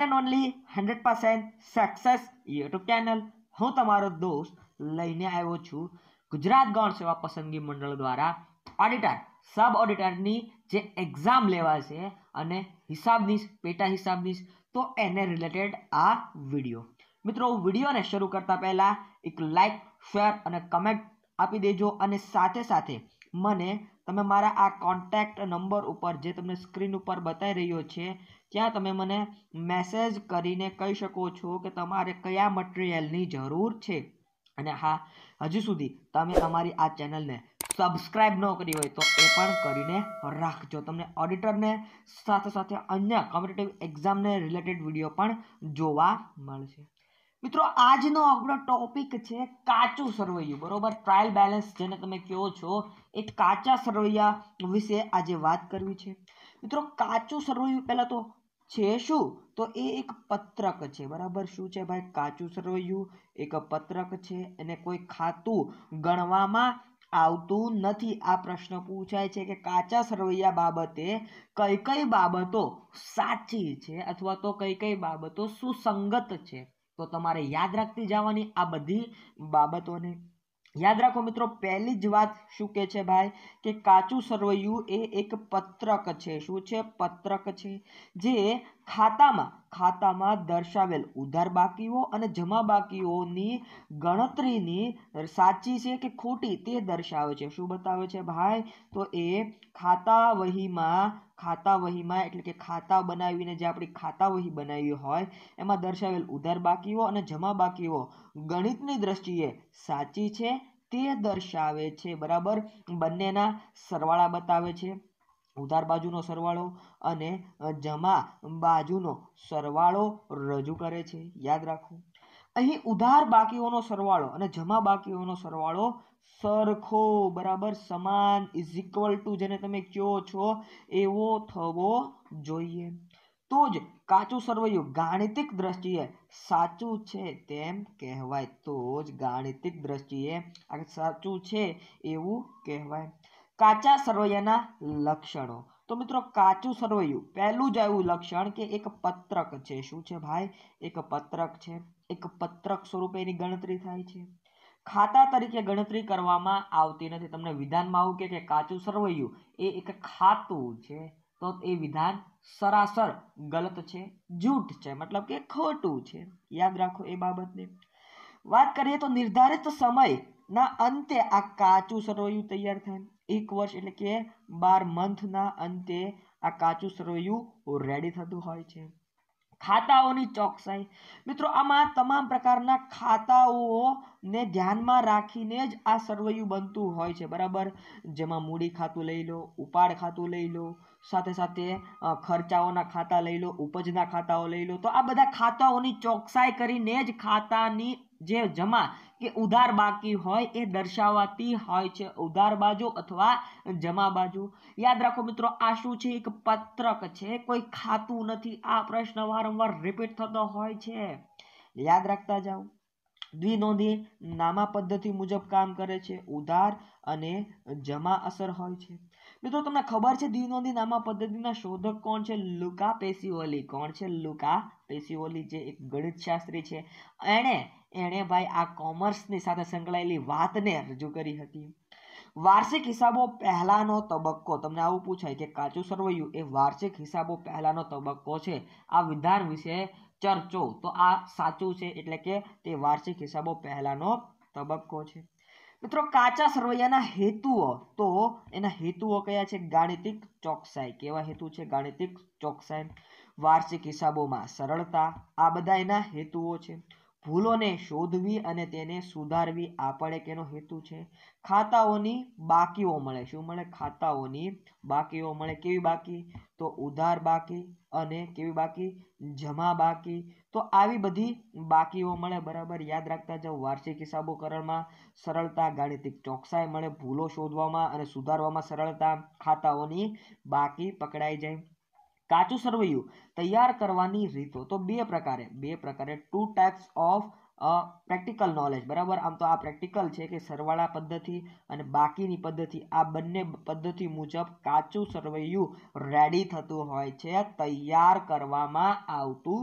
One and only hundred percent success YouTube channel હું તમારો દોસ્ત લઈને આવ્યો છું ગુજરાત ગૌણ સેવા પસંદગી મંડળ દ્વારા ઓડિટર સબ ઓડિટરની જે એક્ઝામ લેવા છે અને હિસાબની પેટા હિસાબની તો એને રિલેટેડ આ વિડીયો મિત્રો વિડીયોને શરૂ કરતા પહેલાં એક લાઇક શેર અને કમેન્ટ આપી દેજો અને સાથે સાથે મને તમે મારા આ કોન્ટેક્ટ નંબર ઉપર જે તમને સ્ક્રીન ઉપર બતાવી રહ્યો છે ત્યાં તમે મને મેસેજ કરીને કહી શકો છો કે તમારે કયા મટિરિયલની જરૂર છે અને હા હજુ સુધી તમે અમારી આ ચેનલને સબસ્ક્રાઇબ ન કરી હોય તો એ પણ કરીને રાખજો તમને ઓડિટરને સાથે સાથે અન્ય કોમ્પિટેટિવ એક્ઝામને રિલેટેડ વિડીયો પણ જોવા મળશે મિત્રો આજનો આપણો ટોપિક છે કાચું સરવૈયું બરોબર ટ્રાયલ બેલેન્સ જેને તમે કહો છો એક કાચા સરવૈયા વિશે આજે વાત કરવી છે મિત્રો કાચું સરવૈયું પહેલાં તો છે શું તો એ એક પત્રક છે બરાબર શું છે ભાઈ કાચું સરવૈયું એક પત્રક છે એને કોઈ ખાતું ગણવામાં આવતું નથી આ પ્રશ્ન પૂછાય છે કે કાચા સરવૈયા બાબતે કઈ કઈ બાબતો સાચી છે અથવા તો કઈ કઈ બાબતો સુસંગત છે તો તમારે યાદ રાખતી જવાની આ બધી બાબતોને યાદ રાખો મિત્રો પહેલી જ વાત શું કહે છે ભાઈ કે કાચું સરવૈયું એ એક પત્રક છે શું છે પત્રક છે જે ખાતામાં ખાતામાં દર્શાવેલ ઉધાર બાકીઓ અને જમા બાકીઓની ગણતરીની સાચી છે કે ખોટી તે દર્શાવે છે શું બતાવે છે ભાઈ તો એ ખાતા વહીમાં ખાતા વહીમાં એટલે કે ખાતા બનાવીને જે આપણી ખાતા વહી બનાવી હોય એમાં દર્શાવેલ ઉધાર બાકીઓ અને જમા બાકીઓ ગણિતની દ્રષ્ટિએ સાચી છે તે દર્શાવે છે બરાબર બંનેના સરવાળા બતાવે છે ઉધાર બાજુનો સરવાળો અને જમા બાજુનો સરવાળો રજૂ કરે છે યાદ રાખો અહીં ઉધાર બાકીઓનો સરવાળો અને જમા બાકીઓનો સરવાળો સરખો બરાબર સમાન ઇઝ ઇક્વલ ટુ જેને તમે કહો છો એવો થવો જોઈએ તો જ કાચું સરવૈયું ગાણિતિક દ્રષ્ટિએ સાચું છે તેમ કહેવાય તો જ ગાણિતિક દ્રષ્ટિએ આ સાચું છે એવું કહેવાય કાચા સર્વૈયાના લક્ષણો તો મિત્રો કાચું સરવૈયું પહેલું જ આવ્યું લક્ષણ કે એક પત્રક છે શું છે ભાઈ એક પત્રક છે એક પત્રક સ્વરૂપે એની ગણતરી થાય છે ખાતા તરીકે ગણતરી કરવામાં આવતી નથી તમને વિધાનમાં આવું કે કાચું સરવૈયું એ એક ખાતું છે તો એ વિધાન સરાસર ગલત છે જૂઠ છે મતલબ કે ખોટું છે યાદ રાખો એ બાબતને વાત કરીએ તો નિર્ધારિત સમયના અંતે આ કાચું સરવૈયું તૈયાર થાય એક વર્ષ એટલે કે બાર મંથના અંતે આ કાચું સરવૈયું રેડી થતું હોય છે ખાતાઓની ચોકસાઈ મિત્રો આમાં તમામ પ્રકારના ખાતાઓને ધ્યાનમાં રાખીને જ આ સરવૈયું બનતું હોય છે બરાબર જેમાં મૂડી ખાતું લઈ લો ઉપાડ ખાતું લઈ લો સાથે સાથે ખર્ચાઓના ખાતા લઈ લો ઉપજના ખાતાઓ લઈ લો તો આ બધા ખાતાઓની ચોકસાઈ કરીને જ ખાતાની જે જમા કે ઉધાર બાકી હોય એ દર્શાવાતી હોય છે ઉધાર બાજુ અથવા જમા બાજુ યાદ રાખો મિત્રો આ શું છે એક પત્રક છે કોઈ ખાતું નથી આ પ્રશ્ન વારંવાર રિપીટ થતો હોય છે યાદ રાખતા જાઓ દ્વિનોંધી નામા પદ્ધતિ મુજબ કામ કરે છે ઉધાર અને જમા અસર હોય છે મિત્રો તમને ખબર છે દ્વિનોંધી નામા પદ્ધતિના શોધક કોણ છે લુકા પેસીઓલી કોણ છે લુકા પેસીઓલી જે એક ગણિત શાસ્ત્રી છે એણે એણે ભાઈ આ કોમર્સની સાથે સંકળાયેલી વાતને રજૂ કરી હતી વાર્ષિક હિસાબો પહેલાંનો તબક્કો તમને આવું પૂછાય કે કાચું સરવૈયું એ વાર્ષિક હિસાબો પહેલાંનો તબક્કો છે આ વિધાન વિશે ચર્ચો તો આ સાચું છે એટલે કે તે વાર્ષિક હિસાબો પહેલાંનો તબક્કો છે મિત્રો કાચા સરવૈયાના હેતુઓ તો એના હેતુઓ કયા છે ગાણિતિક ચોકસાઈ કેવા હેતુ છે ગાણિતિક ચોકસાઈ વાર્ષિક હિસાબોમાં સરળતા આ બધા એના હેતુઓ છે ભૂલોને શોધવી અને તેને સુધારવી આપણે કેનો હેતુ છે ખાતાઓની બાકીઓ મળે શું મળે ખાતાઓની બાકીઓ મળે કેવી બાકી તો ઉધાર બાકી અને કેવી બાકી જમા બાકી તો આવી બધી બાકીઓ મળે બરાબર યાદ રાખતા જાઓ વાર્ષિક હિસાબો કરણમાં સરળતા ગાણિતિક ચોકસાઈ મળે ભૂલો શોધવામાં અને સુધારવામાં સરળતા ખાતાઓની બાકી પકડાઈ જાય કાચું સરવૈયું તૈયાર કરવાની રીતો તો બે પ્રકારે બે પ્રકારે two types of practical knowledge બરાબર આમ તો આ પ્રેક્ટિકલ છે કે સરવાળા પદ્ધતિ અને બાકીની પદ્ધતિ આ બંને પદ્ધતિ મુજબ કાચું સરવૈયું રેડી થતું હોય છે તૈયાર કરવામાં આવતું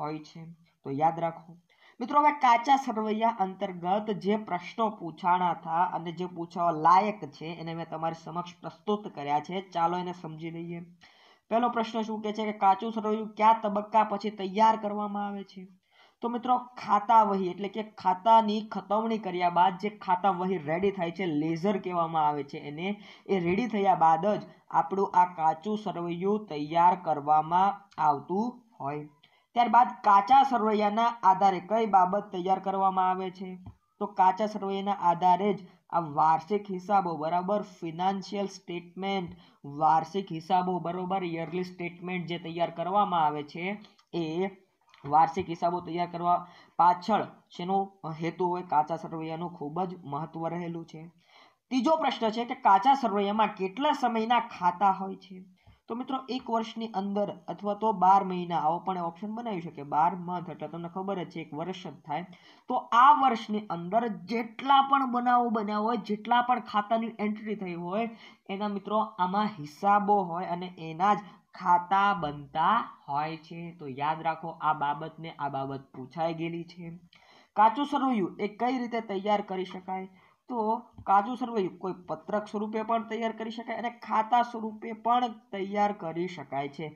હોય છે તો યાદ રાખો મિત્રો હવે કાચા સરવૈયા અંતર્ગત જે પ્રશ્નો પૂછાણા હતા અને જે પૂછવા લાયક છે એને મેં તમારી સમક્ષ પ્રસ્તુત કર્યા છે ચાલો એને સમજી લઈએ પહેલો પ્રશ્ન શું કે છે કે કાચું સરવૈયું કયા તબક્કા પછી તૈયાર કરવામાં આવે છે તો મિત્રો ખાતા વહી એટલે કે ખાતાની ખતવણી કર્યા બાદ જે ખાતા વહી રેડી થાય છે લેઝર કહેવામાં આવે છે એને એ રેડી થયા બાદ જ આપણું આ કાચું સરવૈયું તૈયાર કરવામાં આવતું હોય ત્યારબાદ કાચા સરવૈયાના આધારે કઈ બાબત તૈયાર કરવામાં આવે છે તો કાચા સરવૈયાના આધારે જ આ વાર્ષિક હિસાબો બરાબર ફિનાન્શિયલ સ્ટેટમેન્ટ વાર્ષિક હિસાબો બરાબર યરલી સ્ટેટમેન્ટ જે તૈયાર કરવામાં આવે છે એ વાર્ષિક હિસાબો તૈયાર કરવા પાછળ શેનો હેતુ હોય કાચા સરવૈયાનું ખૂબ જ મહત્વ રહેલું છે ત્રીજો પ્રશ્ન છે કે કાચા સરવૈયામાં કેટલા સમયના ખાતા હોય છે તો મિત્રો એક વર્ષની અંદર અથવા તો બાર મહિના આવો પણ ઓપ્શન બનાવી શકે બાર મંથ એટલે તમને ખબર જ છે એક વર્ષ જ થાય તો આ વર્ષની અંદર જેટલા પણ બનાવો બન્યા હોય જેટલા પણ ખાતાની એન્ટ્રી થઈ હોય એના મિત્રો આમાં હિસાબો હોય અને એના જ ખાતા બનતા હોય છે તો યાદ રાખો આ બાબતને આ બાબત પૂછાઈ ગયેલી છે કાચું સરવૈયું એ કઈ રીતે તૈયાર કરી શકાય તો કાજુ સર્વેયું કોઈ પત્રક સ્વરૂપે પણ તૈયાર કરી શકાય અને ખાતા સ્વરૂપે પણ તૈયાર કરી શકાય છે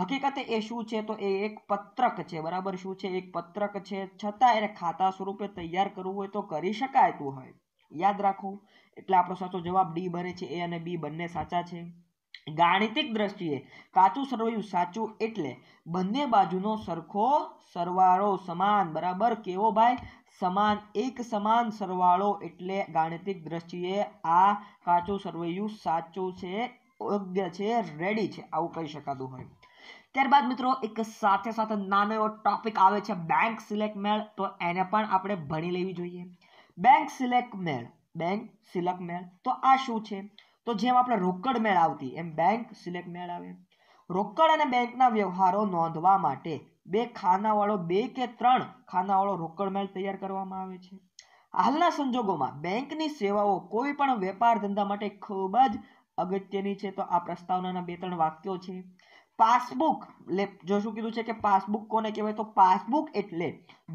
હકીકતે એ શું છે તો એ એક પત્રક છે બરાબર શું છે એક પત્રક છે છતાં એને ખાતા સ્વરૂપે તૈયાર કરવું હોય તો કરી શકાય તું હોય યાદ રાખવું એટલે આપણો સાચો જવાબ ડી બને છે એ અને બી બંને સાચા છે ગાણિતિક દ્રષ્ટિએ કાચું સરવૈયું સાચું એટલે બંને બાજુનો સરખો સરવાળો સમાન બરાબર કેવો ભાઈ સમાન એક સમાન સરવાળો એટલે ગાણિતિક દ્રષ્ટિએ આ કાચું સરવૈયું સાચું છે યોગ્ય છે રેડી છે આવું કહી શકાતું હોય ત્યારબાદ મિત્રો એક સાથે સાથે નાનો એવો ટોપિક આવે છે બેંક સિલેક્ટ મેળ તો એને પણ આપણે ભણી લેવી જોઈએ બેંક સિલેક્ટ મેળ બેંક સિલેક્ટ મેળ તો આ શું છે તો જેમ આપણે રોકડ મેળ આવતી એમ બેંક સિલેક્ટ મેળ આવે રોકડ અને બેંકના વ્યવહારો નોંધવા માટે બે ખાનાવાળો બે કે ત્રણ ખાનાવાળો રોકડ માલ તૈયાર કરવામાં આવે છે હાલના સંજોગોમાં બેંકની સેવાઓ કોઈ પણ વેપાર ધંધા માટે ખૂબ જ અગત્યની છે તો આ પ્રસ્તાવનાના બે ત્રણ વાક્યો છે પાસબુક એટલે જો શું કીધું છે કે પાસબુક કોને કહેવાય તો પાસબુક એટલે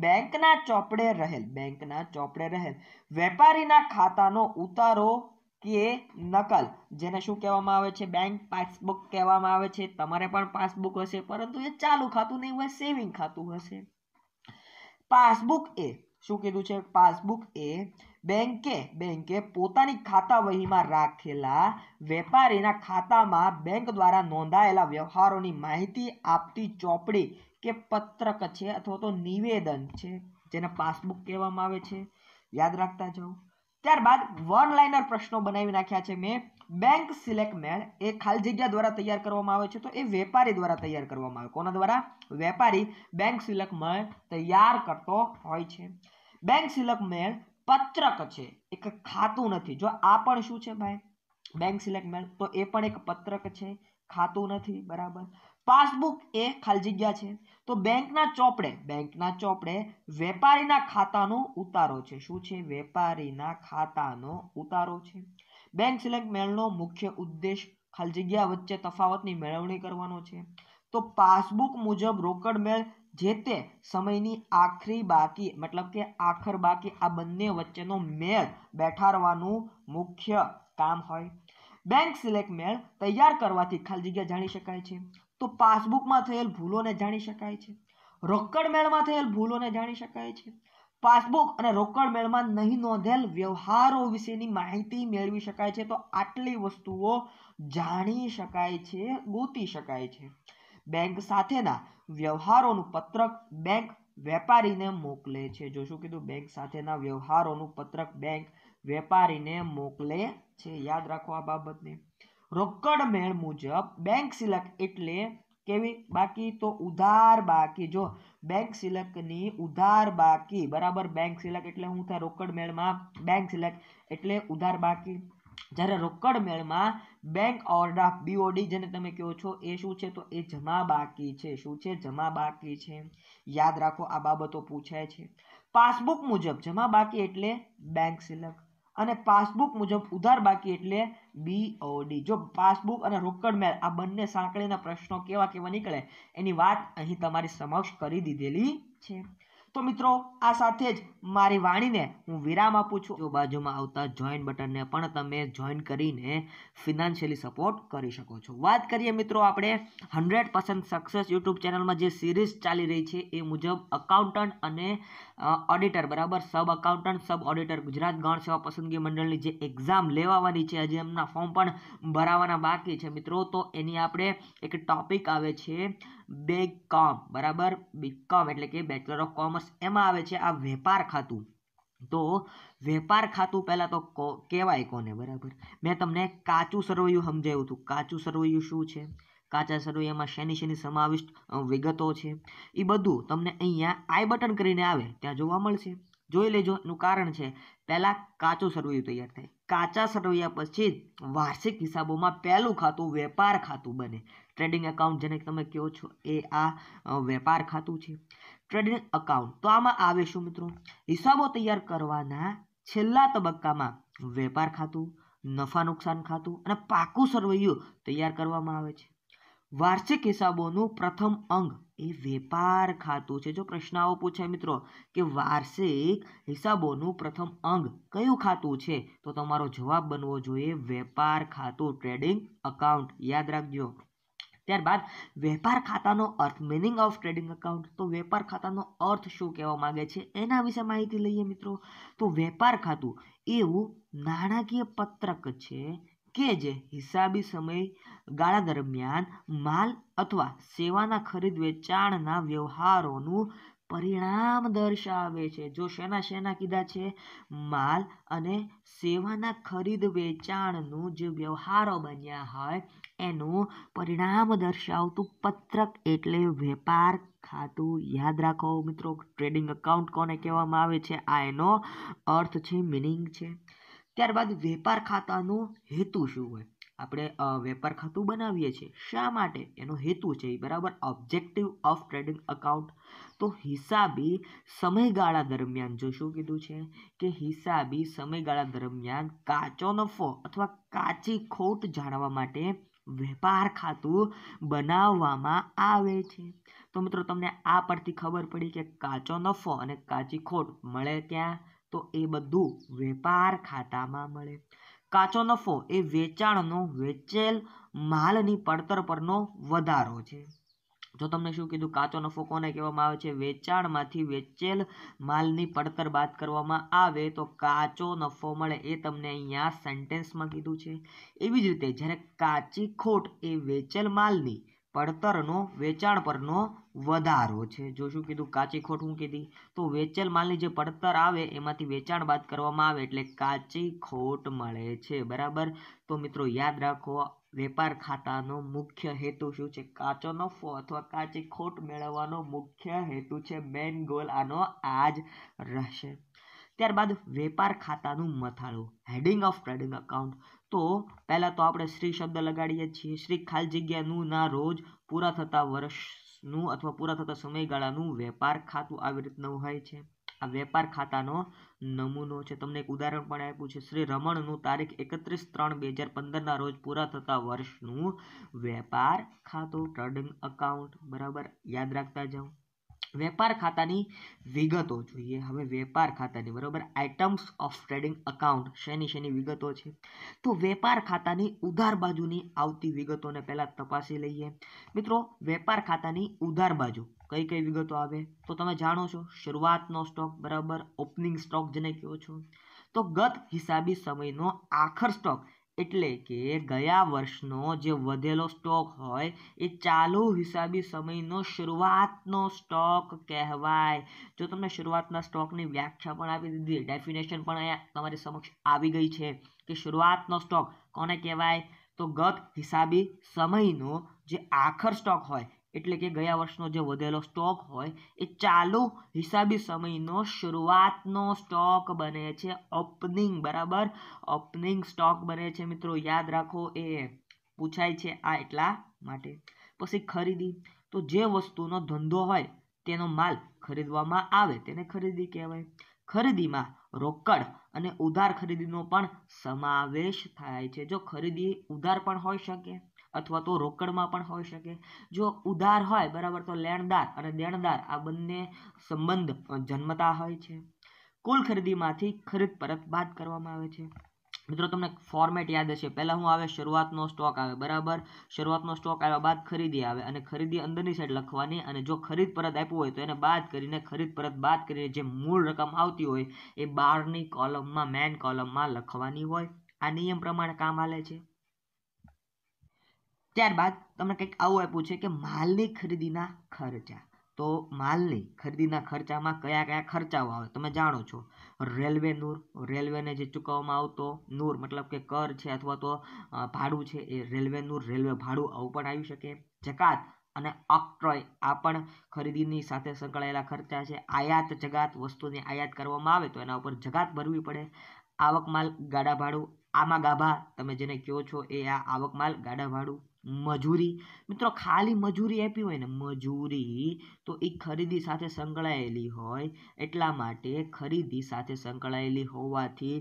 બેંકના ચોપડે રહેલ બેંકના ચોપડે રહેલ વેપારીના ખાતાનો ઉતારો કે નકલ જેને શું કહેવામાં આવે છે બેંક પાસબુક કહેવામાં આવે છે તમારે પણ પાસબુક હશે પરંતુ એ ચાલુ ખાતું નહીં હોય સેવિંગ ખાતું હશે પાસબુક એ શું કીધું છે પાસબુક એ બેંકે બેંકે પોતાની ખાતા વહીમાં રાખેલા વેપારીના ખાતામાં બેંક દ્વારા નોંધાયેલા વ્યવહારોની માહિતી આપતી ચોપડી કે પત્રક છે અથવા તો નિવેદન છે જેને પાસબુક કહેવામાં આવે છે યાદ રાખતા જાઓ ત્યારબાદ વન લાઇનર પ્રશ્નો બનાવી નાખ્યા છે મેં બેંક સિલેક્ટ મેળ એ ખાલી જગ્યા દ્વારા તૈયાર કરવામાં આવે છે તો એ વેપારી દ્વારા તૈયાર કરવામાં આવે કોના દ્વારા વેપારી બેંક સિલેક્ટ મેળ તૈયાર કરતો હોય છે બેંક સિલેક્ટ મેળ પત્રક છે એક ખાતું નથી જો આ પણ શું છે ભાઈ બેંક સિલેક્ટ મેળ તો એ પણ એક પત્રક છે ખાતું નથી બરાબર પાસબુક એ ખાલી જગ્યા છે તો બેંકના ચોપડે બેંકના ચોપડે વેપારીના ખાતાનો ઉતારો છે શું છે વેપારીના ખાતાનો ઉતારો છે બેંક સિલેક્ટ મેળનો મુખ્ય ઉદ્દેશ ખાલી જગ્યા વચ્ચે તફાવતની મેળવણી કરવાનો છે તો પાસબુક મુજબ રોકડ મેળ જે તે સમયની આખરી બાકી મતલબ કે આખર બાકી આ બંને વચ્ચેનો મેળ બેઠાડવાનું મુખ્ય કામ હોય બેંક સિલેક્ટ મેળ તૈયાર કરવાથી ખાલી જગ્યા જાણી શકાય છે તો પાસબુકમાં થયેલ ભૂલોને જાણી શકાય છે રોકડ મેળમાં થયેલ ભૂલોને જાણી શકાય છે પાસબુક અને રોકડ મેળમાં નહીં નોંધેલ વ્યવહારો વિશેની માહિતી મેળવી શકાય છે તો આટલી વસ્તુઓ જાણી શકાય છે ગોતી શકાય છે બેંક સાથેના વ્યવહારોનું પત્રક બેંક વેપારીને મોકલે છે જો શું કીધું બેંક સાથેના વ્યવહારોનું પત્રક બેંક વેપારીને મોકલે છે યાદ રાખો આ બાબતને રોકડ મેળ મુજબ બેંક સિલક એટલે કેવી બાકી તો ઉધાર બાકી જો બેંક સિલકની ઉધાર બાકી બરાબર બેંક સિલક એટલે હું થાય રોકડ મેળમાં બેંક સિલક એટલે ઉધાર બાકી જ્યારે રોકડ મેળમાં બેંક ઓવરડ્રાફ્ટ બીઓડી જેને તમે કહો છો એ શું છે તો એ જમા બાકી છે શું છે જમા બાકી છે યાદ રાખો આ બાબતો પૂછાય છે પાસબુક મુજબ જમા બાકી એટલે બેંક સિલક અને પાસબુક મુજબ ઉધાર બાકી એટલે બી ઓડી જો પાસબુક અને રોકડ મેળ આ બંને સાંકળીના પ્રશ્નો કેવા કેવા નીકળે એની વાત અહીં તમારી સમક્ષ કરી દીધેલી છે તો મિત્રો આ સાથે જ મારી વાણીને હું વિરામ આપું છું જો બાજુમાં આવતા જોઈન બટનને પણ તમે જોઈન કરીને ફિનાન્શિયલી સપોર્ટ કરી શકો છો વાત કરીએ મિત્રો આપણે હંડ્રેડ પર્સન્ટ સક્સેસ યુટ્યુબ ચેનલમાં જે સિરીઝ ચાલી રહી છે એ મુજબ અકાઉન્ટન્ટ અને ઓડિટર બરાબર sub accountant sub auditor Gujarat ગણ સેવા પસંદગી મંડળની જે એક્ઝામ લેવાવાની છે હજી એમના ફોર્મ પણ ભરાવાના બાકી છે મિત્રો તો એની આપણે એક ટોપિક આવે છે બેગ કોમ બરાબર બીકોમ એટલે કે બેચલર ઓફ કોમર્સ એમાં આવે છે આ વેપાર ખાતું તો વેપાર ખાતું પહેલાં તો કહેવાય કોને બરાબર મેં તમને કાચું સરવૈયું સમજાવ્યું હતું કાચું સરવૈયું શું છે કાચા સરવૈયામાં શેની શેની સમાવિષ્ટ વિગતો છે એ બધું તમને અહીંયા આઈ બટન કરીને આવે ત્યાં જોવા મળશે જોઈ લેજો એનું કારણ છે પહેલાં કાચું સરવૈયું તૈયાર થાય કાચા સરવૈયા પછી વાર્ષિક હિસાબોમાં પહેલું ખાતું વેપાર ખાતું બને ટ્રેડિંગ એકાઉન્ટ જેને તમે કહો છો એ આ વેપાર ખાતું છે ટ્રેડિંગ એકાઉન્ટ તો આમાં આવે શું મિત્રો હિસાબો તૈયાર કરવાના છેલ્લા તબક્કામાં વેપાર ખાતું નફા નુકસાન ખાતું અને પાકું સરવૈયું તૈયાર કરવામાં આવે છે વાર્ષિક હિસાબોનું પ્રથમ અંગ એ વેપાર ખાતું છે જો પ્રશ્નાઓ આવો પૂછાય મિત્રો કે વાર્ષિક હિસાબોનું પ્રથમ અંગ કયું ખાતું છે તો તમારો જવાબ બનવો જોઈએ વેપાર ખાતું ટ્રેડિંગ અકાઉન્ટ યાદ રાખજો ત્યારબાદ વેપાર ખાતાનો અર્થ મિનિંગ ઓફ ટ્રેડિંગ અકાઉન્ટ તો વેપાર ખાતાનો અર્થ શું કહેવા માગે છે એના વિશે માહિતી લઈએ મિત્રો તો વેપાર ખાતું એવું નાણાકીય પત્રક છે કે જે હિસાબી સમય ગાળા દરમિયાન માલ અથવા સેવાના ખરીદ વેચાણના વ્યવહારોનું પરિણામ દર્શાવે છે જો શેના શેના કીધા છે માલ અને સેવાના ખરીદ વેચાણનું જે વ્યવહારો બન્યા હોય એનું પરિણામ દર્શાવતું પત્રક એટલે વેપાર ખાતું યાદ રાખો મિત્રો ટ્રેડિંગ અકાઉન્ટ કોને કહેવામાં આવે છે આ એનો અર્થ છે મિનિંગ છે ત્યારબાદ વેપાર ખાતાનું હેતુ શું હોય આપણે વેપાર ખાતું બનાવીએ છીએ શા માટે એનો હેતુ છે એ બરાબર ઓબ્જેક્ટિવ ઓફ ટ્રેડિંગ અકાઉન્ટ તો હિસાબી સમયગાળા દરમિયાન જો શું કીધું છે કે હિસાબી સમયગાળા દરમિયાન કાચો નફો અથવા કાચી ખોટ જાણવા માટે વેપાર ખાતું બનાવવામાં આવે છે તો મિત્રો તમને આ પરથી ખબર પડી કે કાચો નફો અને કાચી ખોટ મળે ક્યાં તો એ બધું વેપાર ખાતામાં મળે કાચો નફો એ વેચાણનો વેચેલ માલની પડતર પરનો વધારો છે જો તમને શું કીધું કાચો નફો કોને કહેવામાં આવે છે વેચાણમાંથી વેચેલ માલની પડતર બાદ કરવામાં આવે તો કાચો નફો મળે એ તમને અહીંયા સેન્ટેન્સમાં કીધું છે એવી જ રીતે જ્યારે કાચી ખોટ એ વેચેલ માલની પડતરનો વેચાણ પરનો વધારો છે જો શું કીધું કાચી ખોટ હું કીધી તો વેચેલ માલની જે પડતર આવે એમાંથી વેચાણ બાદ કરવામાં આવે એટલે કાચી ખોટ મળે છે બરાબર તો મિત્રો યાદ રાખો વેપાર ખાતાનો મુખ્ય હેતુ શું છે કાચો નફો અથવા કાચી ખોટ મેળવવાનો મુખ્ય હેતુ છે મેન ગોલ આનો આજ રહેશે ત્યારબાદ વેપાર ખાતાનું મથાળું હેડિંગ ઓફ ટ્રેડિંગ અકાઉન્ટ તો પહેલાં તો આપણે શ્રી શબ્દ લગાડીએ છીએ શ્રી ખાલી જગ્યાનું ના રોજ પૂરા થતા વર્ષનું અથવા પૂરા થતા સમયગાળાનું વેપાર ખાતું આવી રીતનું હોય છે આ વેપાર ખાતાનો નમૂનો છે તમને એક ઉદાહરણ પણ આપ્યું છે શ્રી રમણનું તારીખ એકત્રીસ ત્રણ બે હજાર પંદરના રોજ પૂરા થતા વર્ષનું વેપાર ખાતું ટ્રેડિંગ અકાઉન્ટ બરાબર યાદ રાખતા જાઉં વેપાર ખાતાની વિગતો જોઈએ હવે વેપાર ખાતાની બરાબર આઇટમ્સ ઓફ ટ્રેડિંગ અકાઉન્ટ શેની શેની વિગતો છે તો વેપાર ખાતાની ઉધાર બાજુની આવતી વિગતોને પહેલાં તપાસી લઈએ મિત્રો વેપાર ખાતાની ઉધાર બાજુ કઈ કઈ વિગતો આવે તો તમે જાણો છો શરૂઆતનો સ્ટોક બરાબર ઓપનિંગ સ્ટોક જેને કહો છો તો ગત હિસાબી સમયનો આખર સ્ટોક એટલે કે ગયા વર્ષનો જે વધેલો સ્ટોક હોય એ ચાલુ હિસાબી સમયનો શરૂઆતનો સ્ટોક કહેવાય જો તમને શરૂઆતના સ્ટોકની વ્યાખ્યા પણ આપી દીધી ડેફિનેશન પણ અહીંયા તમારી સમક્ષ આવી ગઈ છે કે શરૂઆતનો સ્ટોક કોને કહેવાય તો ગત હિસાબી સમયનો જે આખર સ્ટોક હોય એટલે કે ગયા વર્ષનો જે વધેલો સ્ટોક હોય એ ચાલુ હિસાબી સમયનો શરૂઆતનો સ્ટોક બને છે ઓપનિંગ બરાબર ઓપનિંગ સ્ટોક બને છે મિત્રો યાદ રાખો એ પૂછાય છે આ એટલા માટે પછી ખરીદી તો જે વસ્તુનો ધંધો હોય તેનો માલ ખરીદવામાં આવે તેને ખરીદી કહેવાય ખરીદીમાં રોકડ અને ઉધાર ખરીદીનો પણ સમાવેશ થાય છે જો ખરીદી ઉધાર પણ હોઈ શકે અથવા તો રોકડમાં પણ હોઈ શકે જો ઉધાર હોય બરાબર તો લેણદાર અને દેણદાર આ બંને સંબંધ જન્મતા હોય છે કુલ ખરીદીમાંથી ખરીદ પરત બાદ કરવામાં આવે છે મિત્રો તમને ફોર્મેટ યાદ હશે પહેલાં હું આવે શરૂઆતનો સ્ટોક આવે બરાબર શરૂઆતનો સ્ટોક આવ્યા બાદ ખરીદી આવે અને ખરીદી અંદરની સાઈડ લખવાની અને જો ખરીદ પરત આપ્યું હોય તો એને બાદ કરીને ખરીદ પરત બાદ કરીને જે મૂળ રકમ આવતી હોય એ બારની કોલમમાં મેન કોલમમાં લખવાની હોય આ નિયમ પ્રમાણે કામ હાલે છે ત્યારબાદ તમને કંઈક આવું આપ્યું છે કે માલની ખરીદીના ખર્ચા તો માલની ખરીદીના ખર્ચામાં કયા કયા ખર્ચાઓ આવે તમે જાણો છો રેલવે નૂર રેલવેને જે ચૂકવવામાં આવતો નૂર મતલબ કે કર છે અથવા તો ભાડું છે એ રેલવે નૂર રેલવે ભાડું આવું પણ આવી શકે જકાત અને ઓક્ટ્રોય આ પણ ખરીદીની સાથે સંકળાયેલા ખર્ચા છે આયાત જગાત વસ્તુની આયાત કરવામાં આવે તો એના ઉપર જગાત ભરવી પડે આવક માલ ગાડા ભાડું આમાં ગાભા તમે જેને કહો છો એ આ આવક માલ ગાડા ભાડું મજૂરી મિત્રો ખાલી મજૂરી આપી હોય ને મજૂરી તો એ ખરીદી સાથે સંકળાયેલી હોય એટલા માટે ખરીદી સાથે સંકળાયેલી હોવાથી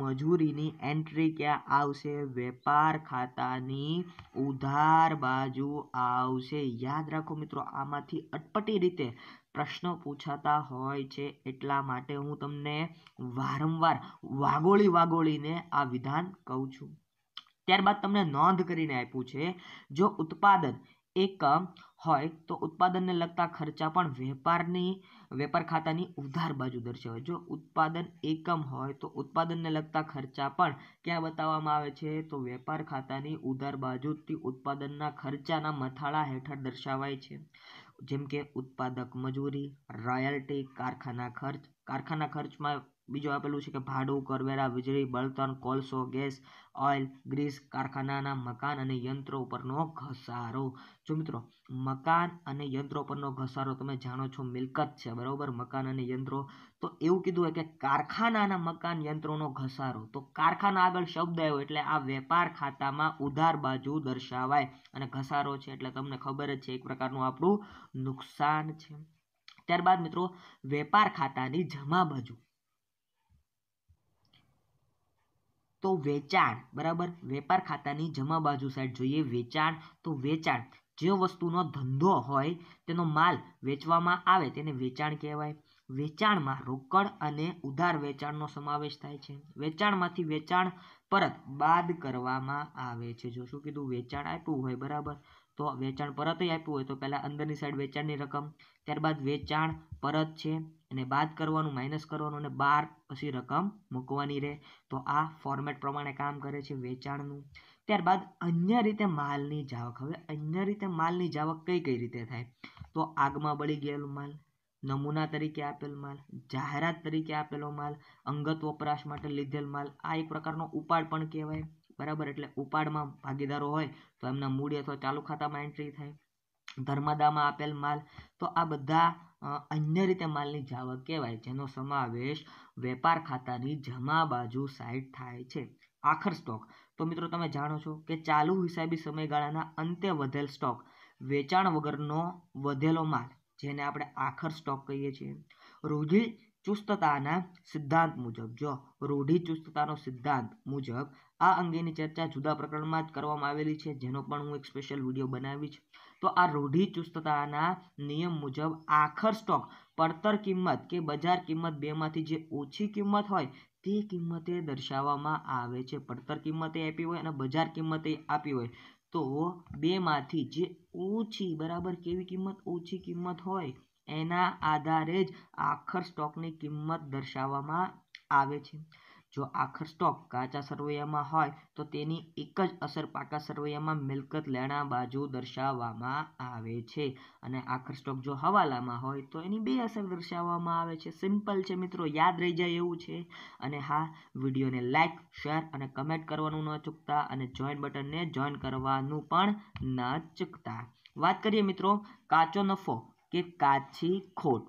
મજૂરીની એન્ટ્રી ક્યાં આવશે વેપાર ખાતાની ઉધાર બાજુ આવશે યાદ રાખો મિત્રો આમાંથી અટપટી રીતે પ્રશ્નો પૂછાતા હોય છે એટલા માટે હું તમને વારંવાર વાગોળી વાગોળીને આ વિધાન કહું છું ત્યારબાદ તમને નોંધ કરીને આપ્યું છે જો ઉત્પાદન એકમ હોય તો ઉત્પાદનને લગતા ખર્ચા પણ વેપારની વેપાર ખાતાની ઉધાર બાજુ દર્શાવે જો ઉત્પાદન એકમ હોય તો ઉત્પાદનને લગતા ખર્ચા પણ ક્યાં બતાવવામાં આવે છે તો વેપાર ખાતાની ઉધાર બાજુથી ઉત્પાદનના ખર્ચાના મથાળા હેઠળ દર્શાવાય છે જેમ કે ઉત્પાદક મજૂરી રોયલ્ટી કારખાના ખર્ચ કારખાના ખર્ચમાં બીજું આપેલું છે કે ભાડું કરવેરા વીજળી બળતણ કોલસો ગેસ ઓઇલ ગ્રીસ કારખાનાના મકાન અને યંત્રો ઉપરનો ઘસારો જો મિત્રો મકાન અને યંત્રો પરનો ઘસારો તમે જાણો છો મિલકત છે બરાબર મકાન અને યંત્રો તો એવું કીધું હોય કે કારખાનાના મકાન યંત્રોનો ઘસારો તો કારખાના આગળ શબ્દ આવ્યો એટલે આ વેપાર ખાતામાં ઉધાર બાજુ દર્શાવાય અને ઘસારો છે એટલે તમને ખબર જ છે એક પ્રકારનું આપણું નુકસાન છે ત્યારબાદ મિત્રો વેપાર ખાતાની જમા બાજુ તો વેચાણ બરાબર વેપાર ખાતાની જમા બાજુ સાઈડ જોઈએ વેચાણ તો વેચાણ જે વસ્તુનો ધંધો હોય તેનો માલ વેચવામાં આવે તેને વેચાણ કહેવાય વેચાણમાં રોકડ અને ઉધાર વેચાણનો સમાવેશ થાય છે વેચાણમાંથી વેચાણ પરત બાદ કરવામાં આવે છે જો શું કીધું વેચાણ આપ્યું હોય બરાબર તો વેચાણ પરતય આપ્યું હોય તો પહેલાં અંદરની સાઈડ વેચાણની રકમ ત્યારબાદ વેચાણ પરત છે એને બાદ કરવાનું માઇનસ કરવાનું અને બાર પછી રકમ મૂકવાની રહે તો આ ફોર્મેટ પ્રમાણે કામ કરે છે વેચાણનું ત્યારબાદ અન્ય રીતે માલની જાવક હવે અન્ય રીતે માલની જાવક કઈ કઈ રીતે થાય તો આગમાં બળી ગયેલો માલ નમૂના તરીકે આપેલ માલ જાહેરાત તરીકે આપેલો માલ અંગત વપરાશ માટે લીધેલ માલ આ એક પ્રકારનો ઉપાડ પણ કહેવાય બરાબર એટલે ઉપાડમાં ભાગીદારો હોય તો એમના મૂડી અથવા ચાલુ ખાતામાં એન્ટ્રી થાય ધર્મદામાં આપેલ માલ તો આ બધા અન્ય રીતે માલની જાવક કહેવાય જેનો સમાવેશ વેપાર ખાતાની જમા બાજુ સાઇડ થાય છે આખર સ્ટોક તો મિત્રો તમે જાણો છો કે ચાલુ હિસાબી સમયગાળાના અંતે વધેલ સ્ટોક વેચાણ વગરનો વધેલો માલ જેને આપણે આખર સ્ટોક કહીએ છીએ રૂઢિ ચુસ્તતાના સિદ્ધાંત મુજબ જો રૂઢિચુસ્તતાનો સિદ્ધાંત મુજબ આ અંગેની ચર્ચા જુદા પ્રકરણમાં જ કરવામાં આવેલી છે જેનો પણ હું એક સ્પેશિયલ વિડીયો બનાવીશ તો આ રૂઢિચુસ્તતાના નિયમ મુજબ આખર સ્ટોક પડતર કિંમત કે બજાર કિંમત બેમાંથી જે ઓછી કિંમત હોય તે કિંમતે દર્શાવવામાં આવે છે પડતર કિંમતે આપી હોય અને બજાર કિંમતે આપી હોય તો બેમાંથી જે ઓછી બરાબર કેવી કિંમત ઓછી કિંમત હોય એના આધારે જ આખર સ્ટોકની કિંમત દર્શાવવામાં આવે છે જો આખર સ્ટોક કાચા સરવૈયામાં હોય તો તેની એક જ અસર પાકા સરવૈયામાં મિલકત લેણા બાજુ દર્શાવવામાં આવે છે અને આખર સ્ટોક જો હવાલામાં હોય તો એની બે અસર દર્શાવવામાં આવે છે સિમ્પલ છે મિત્રો યાદ રહી જાય એવું છે અને હા વિડીયોને લાઇક શેર અને કમેન્ટ કરવાનું ન ચૂકતા અને જોઈન બટનને જોઈન કરવાનું પણ ન ચૂકતા વાત કરીએ મિત્રો કાચો નફો કે કાચી ખોટ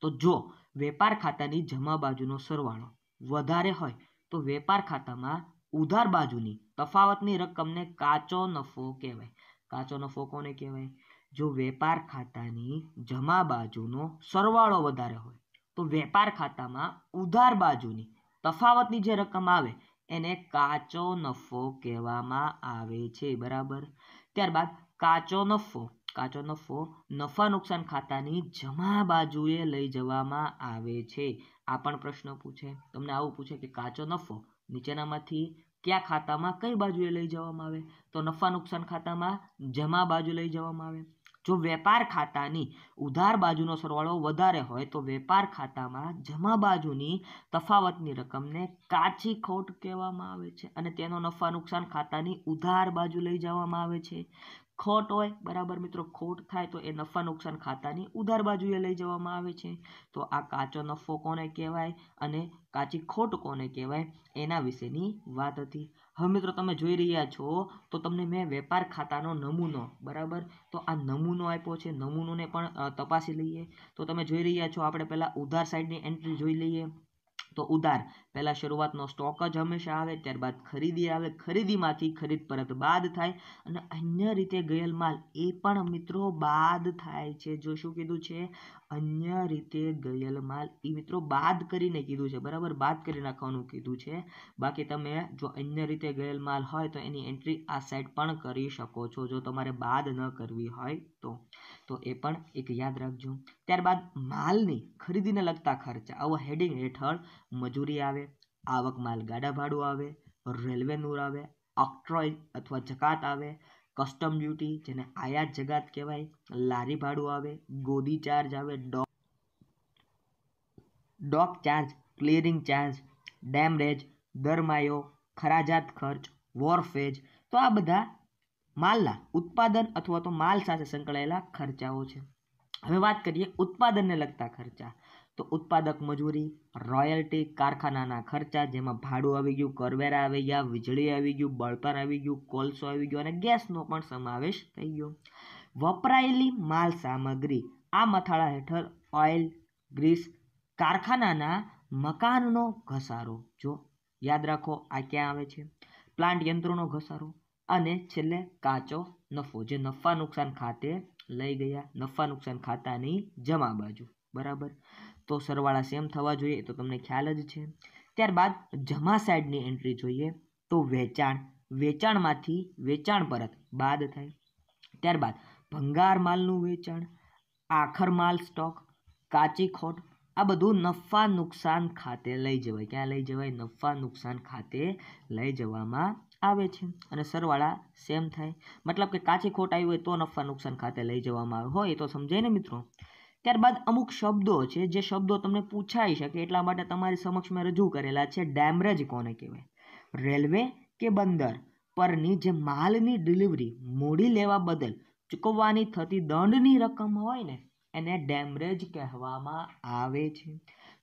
તો જો વેપાર ખાતાની જમા બાજુનો સરવાળો વધારે હોય તો વેપાર ખાતામાં ઉધાર બાજુની તફાવતની રકમને કાચો નફો કહેવાય કાચો નફો કોને કહેવાય જો વેપાર ખાતાની જમા બાજુનો સરવાળો વધારે હોય તો વેપાર ખાતામાં ઉધાર બાજુની તફાવતની જે રકમ આવે એને કાચો નફો કહેવામાં આવે છે બરાબર ત્યારબાદ કાચો નફો કાચો નફો નફા નુકસાન ખાતાની જમા બાજુએ લઈ જવામાં આવે છે આ પણ પ્રશ્ન પૂછે તમને આવું પૂછે કે કાચો નફો નીચેનામાંથી કયા ખાતામાં કઈ બાજુએ લઈ જવામાં આવે તો નફા નુકસાન ખાતામાં જમા બાજુ લઈ જવામાં આવે જો વેપાર ખાતાની ઉધાર બાજુનો સરવાળો વધારે હોય તો વેપાર ખાતામાં જમા બાજુની તફાવતની રકમને કાચી ખોટ કહેવામાં આવે છે અને તેનો નફા નુકસાન ખાતાની ઉધાર બાજુ લઈ જવામાં આવે છે ખોટ હોય બરાબર મિત્રો ખોટ થાય તો એ નફા નુકસાન ખાતાની ઉધાર બાજુએ લઈ જવામાં આવે છે તો આ કાચો નફો કોને કહેવાય અને કાચી ખોટ કોને કહેવાય એના વિશેની વાત હતી હવે મિત્રો તમે જોઈ રહ્યા છો તો તમને મેં વેપાર ખાતાનો નમૂનો બરાબર તો આ નમૂનો આપ્યો છે નમૂનોને પણ તપાસી લઈએ તો તમે જોઈ રહ્યા છો આપણે પહેલાં ઉધાર સાઈડની એન્ટ્રી જોઈ લઈએ તો ઉધાર પહેલાં શરૂઆતનો સ્ટોક જ હંમેશા આવે ત્યારબાદ ખરીદી આવે ખરીદીમાંથી ખરીદ પરત બાદ થાય અને અન્ય રીતે ગયેલ માલ એ પણ મિત્રો બાદ થાય છે જો શું કીધું છે અન્ય રીતે ગયેલ માલ એ મિત્રો બાદ કરીને કીધું છે બરાબર બાદ કરી નાખવાનું કીધું છે બાકી તમે જો અન્ય રીતે ગયેલ માલ હોય તો એની એન્ટ્રી આ સાઇડ પણ કરી શકો છો જો તમારે બાદ ન કરવી હોય તો તો એ પણ એક યાદ રાખજો ત્યારબાદ માલની ખરીદીને લગતા ખર્ચા આવા હેડિંગ હેઠળ મજૂરી આવે આવક માલ ગાડા ભાડું આવે રેલવે નૂર આવે ઓક્ટ્રોય અથવા જકાત આવે કસ્ટમ ડ્યુટી જેને આયાત જકાત કહેવાય લારી ભાડું આવે ગોદી ચાર્જ આવે dock dock charge clearing charge demurrage દરમાયો ખરાજાત ખર્ચ વોરફેજ તો આ બધા માલના ઉત્પાદન અથવા તો માલ સાથે સંકળાયેલા ખર્ચાઓ છે હવે વાત કરીએ ઉત્પાદનને લગતા ખર્ચા તો ઉત્પાદક મજૂરી રોયલ્ટી કારખાનાના ખર્ચા જેમાં ભાડું આવી ગયું કરવેરા આવી ગયા વીજળી આવી ગયું બળતણ આવી ગયું કોલસો આવી ગયો અને ગેસનો પણ સમાવેશ થઈ ગયો વપરાયેલી માલ સામગ્રી આ મથાળા હેઠળ ઓઇલ ગ્રીસ કારખાનાના મકાનનો ઘસારો જો યાદ રાખો આ ક્યાં આવે છે પ્લાન્ટ યંત્રોનો ઘસારો અને છેલ્લે કાચો નફો જે નફા નુકસાન ખાતે લઈ ગયા નફા નુકસાન ખાતાની જમા બાજુ બરાબર તો સરવાળા સેમ થવા જોઈએ તો તમને ખ્યાલ જ છે ત્યારબાદ જમા સાઈડની એન્ટ્રી જોઈએ તો વેચાણ વેચાણમાંથી વેચાણ પરત બાદ થાય ત્યારબાદ ભંગાર માલનું વેચાણ આખર માલ સ્ટોક કાચી ખોટ આ બધું નફા નુકસાન ખાતે લઈ જવાય ક્યાં લઈ જવાય નફા નુકસાન ખાતે લઈ જવામાં આવે છે અને સરવાળા સેમ થાય મતલબ કે કાચી ખોટ આવી હોય તો નફા નુકસાન ખાતે લઈ જવામાં આવે હોય એ તો સમજાય ને મિત્રો ત્યારબાદ અમુક શબ્દો છે જે શબ્દો તમને પૂછાઈ શકે એટલા માટે તમારી સમક્ષ મેં રજૂ કરેલા છે ડેમરેજ કોને કહેવાય રેલવે કે બંદર પરની જે માલની ડિલિવરી મોડી લેવા બદલ ચૂકવવાની થતી દંડની રકમ હોય ને એને ડેમરેજ કહેવામાં આવે છે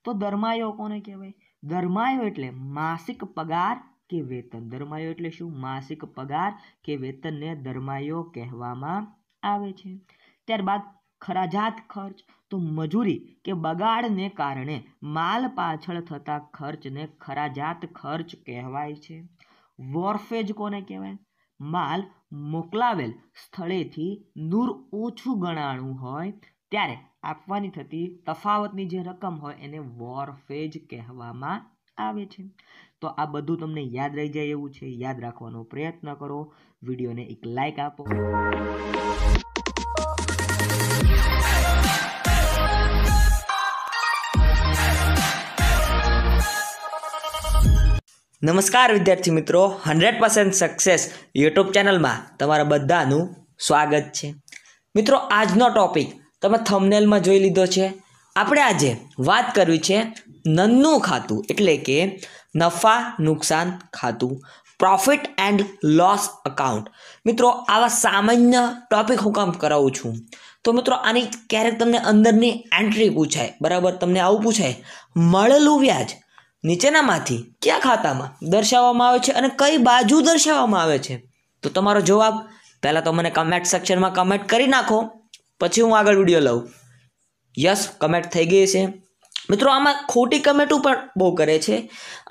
તો દરમાયો કોને કહેવાય દરમાયો એટલે માસિક પગાર કે વેતન દરમાયો એટલે શું માસિક પગાર કે વેતનને દરમાયો કહેવામાં આવે છે ત્યારબાદ ખરાજાત ખર્ચ તો મજૂરી કે બગાડને કારણે માલ પાછળ થતા ખર્ચને ખરાજાત ખર્ચ કહેવાય છે વોરફેજ કોને કહેવાય માલ મોકલાવેલ સ્થળેથી દૂર ઓછું ગણાણું હોય ત્યારે આપવાની થતી તફાવતની જે રકમ હોય એને વોરફેજ કહેવામાં આવે છે તો આ બધું તમને યાદ રહી જાય એવું છે યાદ રાખવાનો પ્રયત્ન કરો વિડીયોને એક લાઇક આપો નમસ્કાર વિદ્યાર્થી મિત્રો હંડ્રેડ પર્સન્ટ સક્સેસ યુટ્યુબ ચેનલમાં તમારા બધાનું સ્વાગત છે મિત્રો આજનો ટોપિક તમે થમનેલમાં જોઈ લીધો છે આપણે આજે વાત કરવી છે નન્નું ખાતું એટલે કે નફા નુકસાન ખાતું પ્રોફિટ એન્ડ લોસ અકાઉન્ટ મિત્રો આવા સામાન્ય ટોપિક હું કામ કરાવું છું તો મિત્રો આની ક્યારેક તમને અંદરની એન્ટ્રી પૂછાય બરાબર તમને આવું પૂછાય મળેલું વ્યાજ નીચેનામાંથી કયા ખાતામાં દર્શાવવામાં આવે છે અને કઈ બાજુ દર્શાવવામાં આવે છે તો તમારો જવાબ પહેલાં તો મને કમેન્ટ સેક્શનમાં કમેન્ટ કરી નાખો પછી હું આગળ વિડીયો લઉં યસ કમેન્ટ થઈ ગઈ છે મિત્રો આમાં ખોટી કમેટું પણ બહુ કરે છે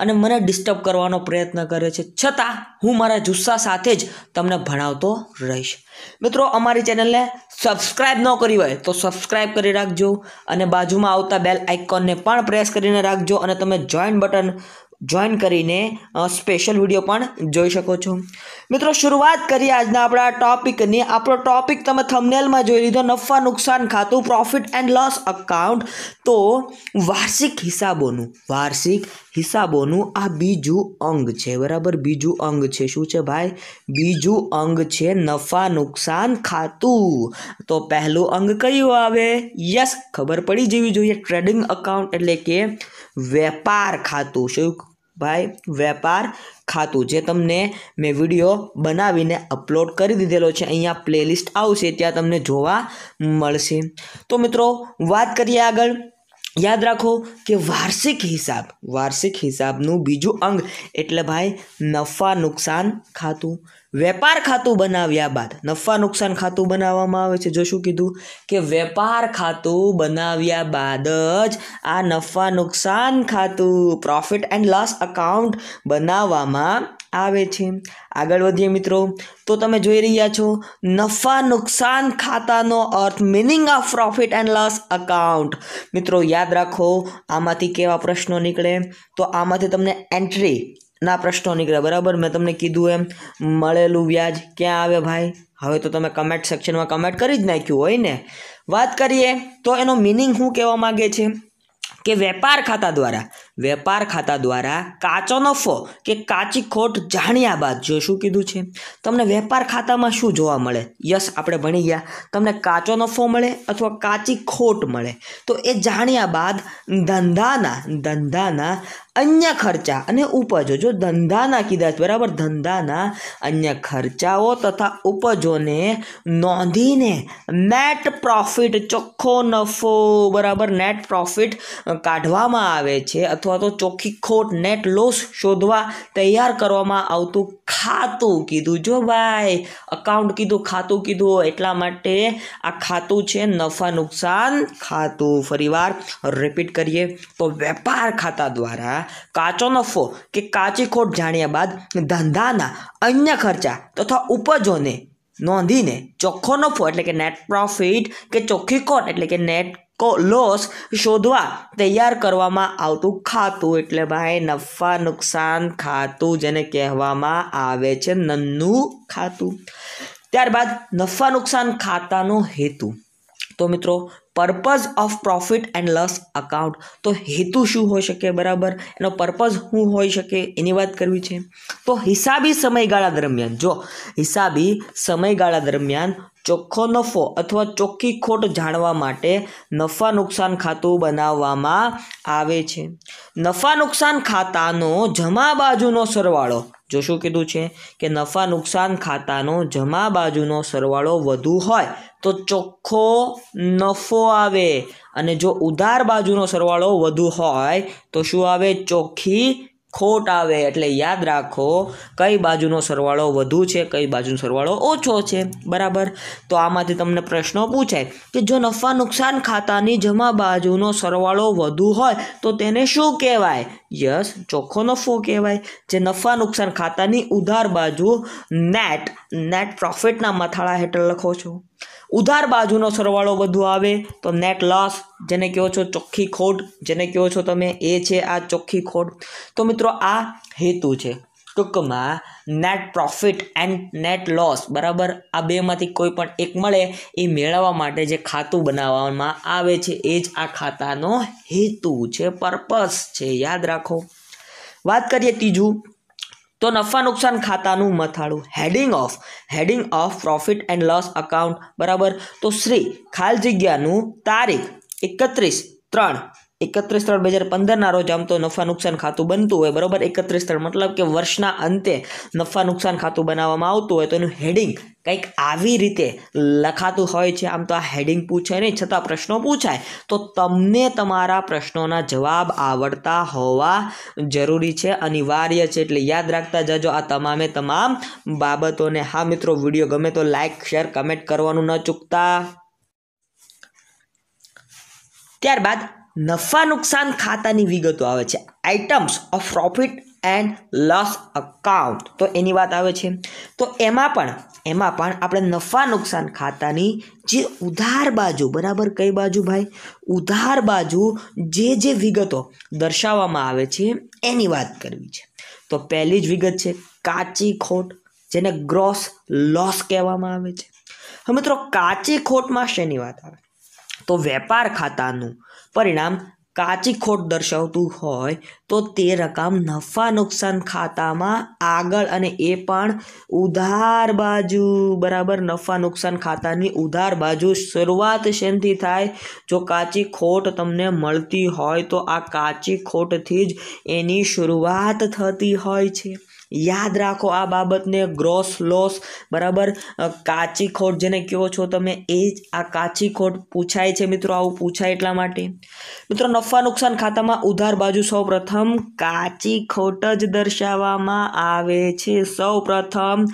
અને મને ડિસ્ટર્બ કરવાનો પ્રયત્ન કરે છે છતાં હું મારા જુસ્સા સાથે જ તમને ભણાવતો રહીશ મિત્રો અમારી ચેનલને સબસ્ક્રાઇબ ન કરી હોય તો સબસ્ક્રાઇબ કરી રાખજો અને બાજુમાં આવતા બેલ આઇકોનને પણ પ્રેસ કરીને રાખજો અને તમે જોઈન બટન જોઈન કરીને સ્પેશિયલ વિડીયો પણ જોઈ શકો છો મિત્રો શરૂઆત કરીએ આજના આપણા ટોપિકની આપણો ટોપિક તમે થમનેલમાં જોઈ લીધો નફા નુકસાન ખાતું પ્રોફિટ એન્ડ લોસ અકાઉન્ટ તો વાર્ષિક હિસાબોનું વાર્ષિક હિસાબોનું આ બીજું અંગ છે બરાબર બીજું અંગ છે શું છે ભાઈ બીજું અંગ છે નફા નુકસાન ખાતું તો પહેલું અંગ કયું આવે યસ ખબર પડી જવી જોઈએ ટ્રેડિંગ અકાઉન્ટ એટલે કે વેપાર ખાતું શું ભાઈ વેપાર ખાતું જે તમને મેં વિડીયો બનાવીને અપલોડ કરી દીધેલો છે અહીંયા પ્લેલિસ્ટ આવશે ત્યાં તમને જોવા મળશે તો મિત્રો વાત કરીએ આગળ યાદ રાખો કે વાર્ષિક હિસાબ વાર્ષિક હિસાબનું બીજું અંગ એટલે ભાઈ નફા નુકસાન ખાતું વેપાર ખાતું બનાવ્યા બાદ નફા નુકસાન ખાતું બનાવવામાં આવે છે જો શું કીધું કે વેપાર ખાતું બનાવ્યા બાદ જ આ નફા નુકસાન ખાતું પ્રોફિટ એન્ડ લોસ અકાઉન્ટ બનાવવામાં આવે છે આગળ વધીએ મિત્રો તો તમે જોઈ રહ્યા છો નફા નુકસાન ખાતાનો અર્થ meaning of profit and loss account મિત્રો યાદ રાખો આમાંથી કેવા પ્રશ્નો નીકળે તો આમાંથી તમને એન્ટ્રી ના પ્રશ્નો નીકળ્યા બરાબર મેં તમને કીધું એમ મળેલું વ્યાજ ક્યાં આવે ભાઈ હવે તો તમે કમેન્ટ સેક્શનમાં કમેન્ટ કરી જ નાખ્યું હોય ને વાત કરીએ તો એનો મિનિંગ શું કહેવા માગે છે કે વેપાર ખાતા દ્વારા વેપાર ખાતા દ્વારા કાચો નફો કે કાચી ખોટ જાણ્યા બાદ જો શું કીધું છે તમને વેપાર ખાતામાં શું જોવા મળે યસ આપણે ભણી ગયા તમને કાચો નફો મળે અથવા કાચી ખોટ મળે તો એ જાણ્યા બાદ ધંધાના ધંધાના અન્ય ખર્ચા અને ઉપજો જો ધંધાના કીધા છે બરાબર ધંધાના અન્ય ખર્ચાઓ તથા ઉપજોને નોંધીને નેટ પ્રોફિટ ચોખ્ખો નફો બરાબર નેટ પ્રોફિટ કાઢવામાં આવે છે અથવા તો ચોખ્ખી ખોટ નેટ લોસ શોધવા તૈયાર કરવામાં આવતું ખાતું કીધું જો ભાઈ અકાઉન્ટ કીધું ખાતું કીધું એટલા માટે આ ખાતું છે નફા નુકસાન ખાતું ફરીવાર રિપીટ કરીએ તો વેપાર ખાતા દ્વારા ખર્ચા કાચો નફો કે કાચી ખોટ જાણ્યા બાદ ધંધાના અન્ય ખર્ચા તથા ઉપજોને નોંધીને ચોખ્ખો નફો એટલે કે નેટ પ્રોફિટ કે ચોખ્ખી ખોટ એટલે કે નેટ લોસ શોધવા તૈયાર કરવામાં આવતું ખાતું એટલે ભાઈ નફા નુકસાન ખાતું જેને કહેવામાં આવે છે નન્નું ખાતું ત્યારબાદ નફા નુકસાન ખાતાનો હેતુ તો મિત્રો purpose of profit and loss account તો હેતુ શું હોઈ શકે બરાબર એનો પર્પઝ શું હોઈ શકે એની વાત કરવી છે તો હિસાબી સમયગાળા દરમિયાન જો હિસાબી સમયગાળા દરમિયાન ચોખ્ખો નફો અથવા ચોખ્ખી ખોટ જાણવા માટે નફા નુકસાન ખાતું બનાવવામાં આવે છે નફા નુકસાન ખાતાનો જમા બાજુનો સરવાળો જો શું કીધું છે કે નફા નુકસાન ખાતાનો જમા બાજુનો સરવાળો વધુ હોય તો ચોખ્ખો નફો આવે અને જો ઉધાર બાજુનો સરવાળો વધુ હોય તો શું આવે ચોખ્ખી ખોટ આવે એટલે યાદ રાખો કઈ બાજુનો સરવાળો વધુ છે કઈ બાજુનો સરવાળો ઓછો છે બરાબર તો આમાંથી તમને પ્રશ્નો પૂછાય કે જો નફા નુકસાન ખાતાની જમા બાજુનો સરવાળો વધુ હોય તો તેને શું કહેવાય યસ ચોખ્ખો નફો કહેવાય જે નફા નુકસાન ખાતાની ઉધાર બાજુ નેટ નેટ પ્રોફિટના મથાળા હેઠળ લખો છો ઉધાર બાજુનો સરવાળો વધુ આવે તો નેટ લોસ જેને કહો છો ચોખ્ખી ખોટ જેને કહો છો તમે એ છે આ ચોખ્ખી ખોટ તો મિત્રો આ હેતુ છે ટૂંકમાં net profit and net loss બરાબર આ બેમાંથી કોઈ પણ એક મળે એ મેળવવા માટે જે ખાતું બનાવવામાં આવે છે એ જ આ ખાતાનો હેતુ છે પર્પસ છે યાદ રાખો વાત કરીએ ત્રીજું તો નફા નુકસાન ખાતાનું મથાળું heading of heading of profit and loss account બરાબર તો શ્રી ખાલ જગ્યાનું તારીખ એકત્રીસ ત્રણ એકત્રીસ ત્રણ બે હજાર પંદરના રોજ આમ તો નફા નુકસાન ખાતું બનતું હોય બરાબર એકત્રીસ ત્રણ મતલબ કે વર્ષના અંતે નફા નુકસાન ખાતું બનાવવામાં આવતું હોય તો એનું હેડિંગ કંઈક આવી રીતે લખાતું હોય છે આમ તો આ હેડિંગ પૂછાય નહીં છતાં પ્રશ્નો પૂછાય તો તમને તમારા પ્રશ્નોના જવાબ આવડતા હોવા જરૂરી છે અનિવાર્ય છે એટલે યાદ રાખતા જજો આ તમામે તમામ બાબતોને હા મિત્રો વિડીયો ગમે તો લાઇક શેર કમેન્ટ કરવાનું ન ચૂકતા ત્યારબાદ નફા નુકસાન ખાતાની વિગતો આવે છે items of profit and loss account તો એની વાત આવે છે તો એમાં પણ એમાં પણ આપણે નફા નુકસાન ખાતાની જે ઉધાર બાજુ બરાબર કઈ બાજુ ભાઈ ઉધાર બાજુ જે જે વિગતો દર્શાવવામાં આવે છે એની વાત કરવી છે તો પહેલી જ વિગત છે કાચી ખોટ જેને ગ્રોસ લોસ કહેવામાં આવે છે હવે મિત્રો કાચી ખોટમાં શેની વાત આવે તો વેપાર ખાતાનું પરિણામ કાચી ખોટ દર્શાવતું હોય તો તે રકમ નફા નુકસાન ખાતામાં આગળ અને એ પણ ઉધાર બાજુ બરાબર નફા નુકસાન ખાતાની ઉધાર બાજુ શરૂઆત શેનથી થાય જો કાચી ખોટ તમને મળતી હોય તો આ કાચી ખોટથી જ એની શરૂઆત થતી હોય છે યાદ રાખો આ બાબતને ગ્રોસ લોસ બરાબર કાચી ખોટ જેને કહો છો તમે એ જ આ કાચી ખોટ પૂછાય છે મિત્રો આવું પૂછાય એટલા માટે મિત્રો નફા નુકસાન ખાતામાં ઉધાર બાજુ સૌપ્રથમ કાચી ખોટ જ દર્શાવવામાં આવે છે સૌપ્રથમ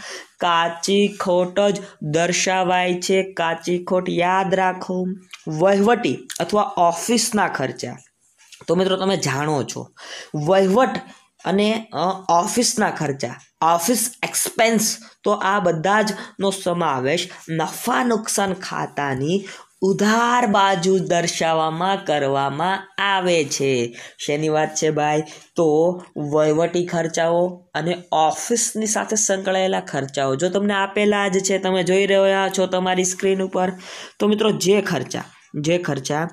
કાચી ખોટ જ દર્શાવાય છે કાચી ખોટ યાદ રાખો વહીવટી અથવા ઓફિસના ખર્ચા તો મિત્રો તમે જાણો છો વહીવટ અને ઓફિસના ખર્ચા ઓફિસ એક્સપેન્સ તો આ બધા જ નો સમાવેશ નફા નુકસાન ખાતાની ઉધાર બાજુ દર્શાવવામાં કરવામાં આવે છે શેની વાત છે ભાઈ તો વહીવટી ખર્ચાઓ અને ઓફિસની સાથે સંકળાયેલા ખર્ચાઓ જો તમને આપેલા જ છે તમે જોઈ રહ્યા છો તમારી સ્ક્રીન ઉપર તો મિત્રો જે ખર્ચા જે ખર્ચા